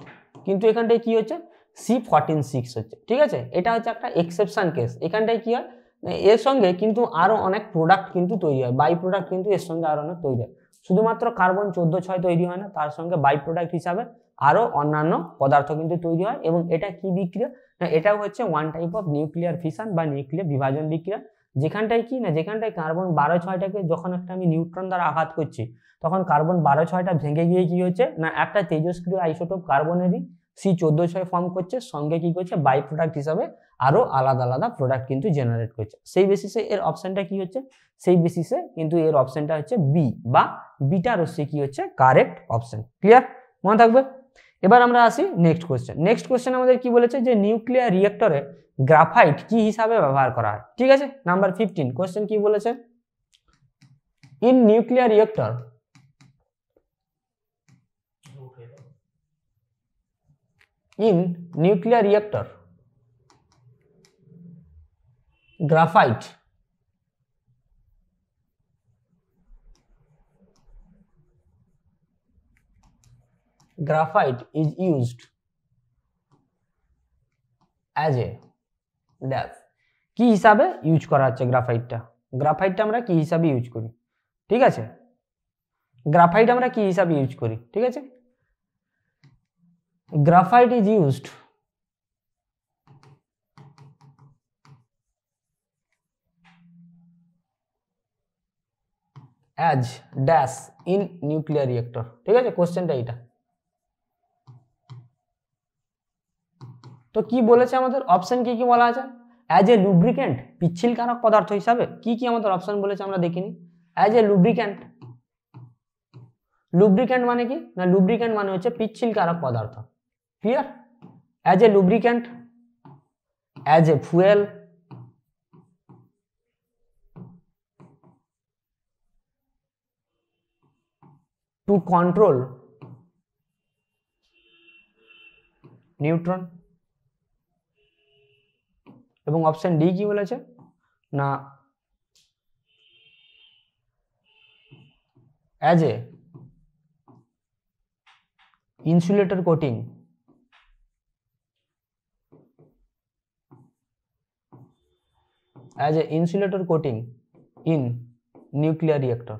কিন্তু এখানটায় কি হচ্ছে সি ফোরটিন সিক্স হচ্ছে ঠিক আছে এটা হচ্ছে একটা এক্সেপশন কেস এখানটায় কি হয় মানে এর সঙ্গে কিন্তু আরও অনেক প্রোডাক্ট কিন্তু তৈরি হয় বাই প্রোডাক্ট কিন্তু এর সঙ্গে আরও অনেক তৈরি হয় শুধুমাত্র কার্বন চোদ্দো ছয় তৈরি হয় না তার সঙ্গে বাই প্রোডাক্ট হিসাবে আরও অন্যান্য পদার্থ কিন্তু তৈরি হয় এবং এটা কি বিক্রিয়া না এটাও হচ্ছে one type of nuclear fission বা নিউক্লিয়ার বিভাজন বিক্রিয়া যেখানটায় কি না যেখানটায় কার্বন বারো ছয়টাকে যখন একটা আমি নিউট্রন দ্বারা আঘাত করছি তখন কার্বন বারো ছয়টা ভেঙে গিয়ে কি হচ্ছে না একটা তেজস্ক্রিয় আইসোটোপ কার্বনেরই সি চোদ্দ ছয় ফর্ম করছে সঙ্গে কি করছে বাই প্রোডাক্ট হিসাবে আরও আলাদা আলাদা প্রোডাক্ট কিন্তু জেনারেট করছে সেই বেসিসে এর অপশানটা কি হচ্ছে সেই বেসিসে কিন্তু এর অপশানটা হচ্ছে বি বা বিটা রশ্মি কি হচ্ছে কারেক্ট অপশান ক্লিয়ার মনে থাকবে এবার আমরা আসি নেক্সট কোয়েশ্চেন নেক্সট কোয়েশ্চেন আমাদের কি বলেছে যে নিউক্লিয়ার রিয়েক্টরে গ্রাফাইট কি হিসাবে ব্যবহার করা হয় ঠিক আছে নাম্বার ফিফটিন কোয়েশ্চেন কি বলেছে in nuclear reactor in nuclear reactor graphite graphite is used as a dash কি হিসাবে ইউজ করা হচ্ছে গ্রাফাইটটা গ্রাফাইটটা আমরা কি হিসাবে ইউজ করি ঠিক আছে গ্রাফাইট আমরা কি হিসাবে ইউজ করি ঠিক আছে graphite is used as dash in nuclear reactor ঠিক আছে क्वेश्चनটা এটা তো কি বলেছে আমাদের অপশন কি কি বলা আছে অ্যাজ এ লুব্রিক্যান্ট পিচ্ছিলকারক পদার্থ হিসাবে কি কি আমাদের অপশন বলেছে আমরা দেখিনি অ্যাজ এ লুব্রিক্যান্ট লুব্রিক্যান্ট মানে কি না লুব্রিক্যান্ট মানে হচ্ছে পিচ্ছিলকারক পদার্থ here as a lubricant as a fuel to control neutron এবং অপশন ডি কি বলেছে না as a insulator coating as a insulator coating in nuclear reactor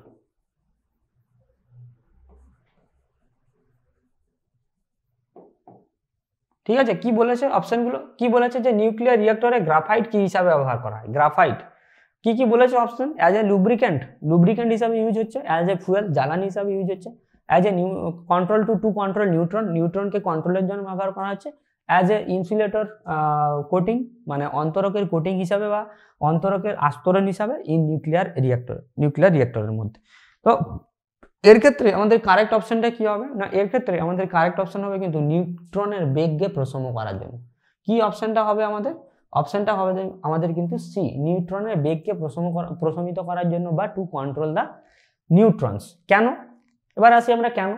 ঠিক আছে কি বলেছে অপশনগুলো কি বলেছে যে নিউক্লিয়ার রিয়েক্টরে গ্রাফাইট কি হিসাবে ব্যবহার করা হয় গ্রাফাইট কি কি বলেছে option as a lubricant lubricant হিসাবে ইউজ হচ্ছে অ্যাজ এ ফুয়েল জ্বালানি হিসাবে ইউজ হচ্ছে as a new control to to control neutron নিউট্রনকে কন্ট্রোলের জন্য ব্যবহার করা হচ্ছে অ্যাজ এ ইনসুলেটর কোটিং মানে অন্তরকের কোটিং হিসাবে বা অন্তরকের আস্তরণ হিসাবে ইন নিউক্লিয়ার রিয়াক্টর নিউক্লিয়ার রিয়াক্টরের মধ্যে তো এর ক্ষেত্রে আমাদের কারেক্ট অপশানটা কি হবে না এর ক্ষেত্রে আমাদের কারেক্ট অপশান হবে কিন্তু নিউট্রনের বেগকে প্রশম করার জন্য কি অপশানটা হবে আমাদের অপশানটা হবে আমাদের কিন্তু সি নিউট্রনের বেগকে প্রশম প্রশমিত করার জন্য বা টু কন্ট্রোল দ্য নিউট্রনস কেন এবার আসি আমরা কেন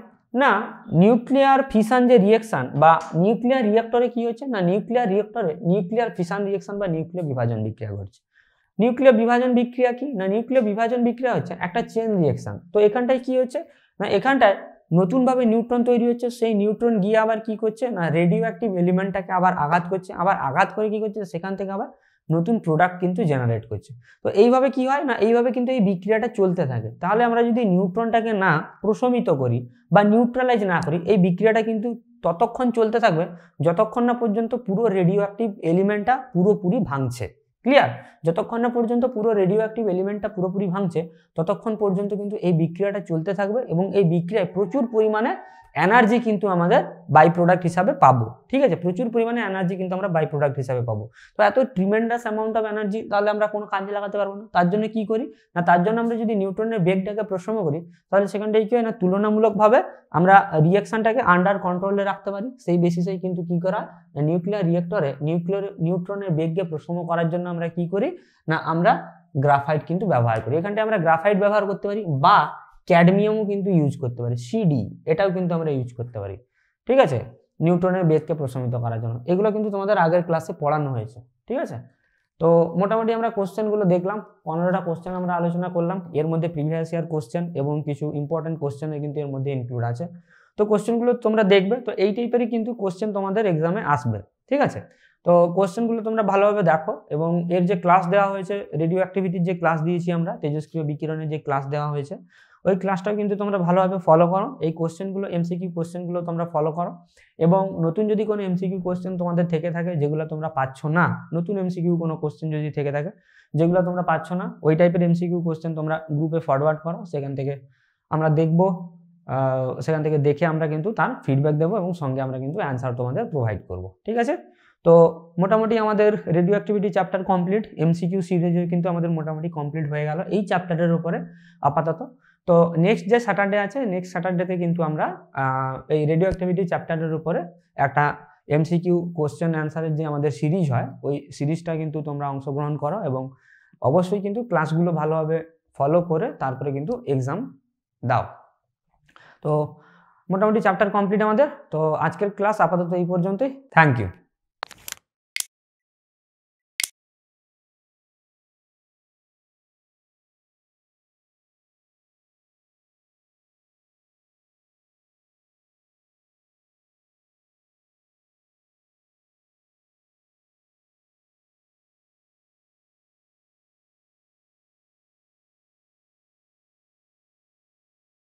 না নিউক্লিয়ার ফিশান যে রিয়েকশান বা নিউক্লিয়ার রিয়েক্টরে কি হচ্ছে না নিউক্লিয়ার রিয়েক্টরে নিউক্লিয়ার ফিশান রিয়েকশান বা নিউক্লিয়ার বিভাজন বিক্রিয়া ঘটছে নিউক্লিয়ার বিভাজন বিক্রিয়া কি না নিউক্লিয়ার বিভাজন বিক্রিয়া হচ্ছে একটা চেন রিয়েকশান তো এখানটায় কি হচ্ছে না এখানটায় নতুনভাবে নিউট্রন তৈরি হচ্ছে সেই নিউট্রন গিয়ে আবার কি করছে না রেডিও অ্যাক্টিভ এলিমেন্টটাকে আবার আঘাত করছে আবার আঘাত করে কি করছে সেখান থেকে আবার নতুন প্রোডাক্ট কিন্তু জেনারেট করছে তো এইভাবে কি হয় না এইভাবে কিন্তু এই বিক্রিয়াটা চলতে থাকে তাহলে আমরা যদি নিউট্রনটাকে না প্রশমিত করি বা নিউট্রালাইজ না করি এই বিক্রিয়াটা কিন্তু ততক্ষণ চলতে থাকবে যতক্ষণ না পর্যন্ত পুরো রেডিও অ্যাক্টিভ এলিমেন্টটা পুরোপুরি ভাঙছে ক্লিয়ার যতক্ষণ না পর্যন্ত পুরো রেডিও অ্যাক্টিভ এলিমেন্টটা পুরোপুরি ভাঙছে ততক্ষণ পর্যন্ত কিন্তু এই বিক্রিয়াটা চলতে থাকবে এবং এই বিক্রিয়ায় প্রচুর পরিমাণে এনার্জি কিন্তু আমাদের বাই প্রোডাক্ট হিসাবে পাবো ঠিক আছে প্রচুর পরিমাণে এনার্জি কিন্তু আমরা বাই প্রোডাক্ট হিসাবে পাবো তো এত ট্রিমেন্ডাস অ্যামাউন্ট অফ এনার্জি তাহলে আমরা কোনো কাজে লাগাতে পারবো না তার জন্য কি করি না তার জন্য আমরা যদি নিউট্রনের বেগটাকে প্রশ্রম করি তাহলে সেখানটায় কী হয় না তুলনামূলকভাবে আমরা রিয়াকশানটাকে আন্ডার কন্ট্রোলে রাখতে পারি সেই বেসিসেই কিন্তু কি করা নিউক্লিয়ার রিয়েক্টরে নিউক্লিয়ার নিউট্রনের বেগকে প্রশ্রম করার জন্য আমরা কি করি না আমরা গ্রাফাইট কিন্তু ব্যবহার করি এখানটায় আমরা গ্রাফাইট ব্যবহার করতে পারি বা ক্যাডমিয়ামও কিন্তু ইউজ করতে পারি সিডি এটাও কিন্তু আমরা ইউজ করতে পারি ঠিক আছে নিউট্রনের বেসকে প্রশমিত করার জন্য এগুলো কিন্তু তোমাদের আগের ক্লাসে পড়ানো হয়েছে ঠিক আছে তো মোটামুটি আমরা কোশ্চেনগুলো দেখলাম পনেরোটা কোশ্চেন আমরা আলোচনা করলাম এর মধ্যে প্রিভিয়াস ইয়ার কোশ্চেন এবং কিছু ইম্পর্টেন্ট কোশ্চেনও কিন্তু এর মধ্যে ইনক্লুড আছে তো কোশ্চেনগুলো তোমরা দেখবে তো এই টাইপেরই কিন্তু কোশ্চেন তোমাদের এক্সামে আসবে ঠিক আছে তো কোশ্চেনগুলো তোমরা ভালোভাবে দেখো এবং এর যে ক্লাস দেওয়া হয়েছে রেডিও অ্যাক্টিভিটির যে ক্লাস দিয়েছি আমরা তেজস্ক্রিয় বিকিরণের যে ক্লাস দেওয়া হয়েছে ওই ক্লাসটাও কিন্তু তোমরা ভালোভাবে ফলো করো এই কোশ্চেনগুলো এমসিকিউ কোশ্চেনগুলো তোমরা ফলো করো এবং নতুন যদি কোনো এমসিকিউ কোশ্চেন তোমাদের থেকে থাকে যেগুলো তোমরা পাচ্ছ না নতুন এমসিকিউ কোনো কোশ্চেন যদি থেকে থাকে যেগুলো তোমরা পাচ্ছ না ওই টাইপের এমসিকিউ কোশ্চেন তোমরা গ্রুপে ফরওয়ার্ড করো সেখান থেকে আমরা দেখব সেখান থেকে দেখে আমরা কিন্তু তার ফিডব্যাক দেবো এবং সঙ্গে আমরা কিন্তু অ্যান্সার তোমাদের প্রোভাইড করব ঠিক আছে তো মোটামুটি আমাদের radio activity chapter complete MCQ series কিন্তু আমাদের মোটামুটি কমপ্লিট হয়ে গেল এই চ্যাপ্টারের উপরে আপাতত তো নেক্সট যে স্যাটারডে আছে নেক্সট স্যাটারডেতে কিন্তু আমরা এই রেডিও অ্যাক্টিভিটি চ্যাপ্টারের উপরে একটা এমসিকিউ কোশ্চেন অ্যান্সারের যে আমাদের সিরিজ হয় ওই সিরিজটা কিন্তু তোমরা অংশগ্রহণ করো এবং অবশ্যই কিন্তু ক্লাসগুলো ভালোভাবে ফলো করে তারপরে কিন্তু এক্সাম দাও তো মোটামুটি চ্যাপ্টার কমপ্লিট আমাদের তো আজকের ক্লাস আপাতত এই পর্যন্তই থ্যাংক ইউ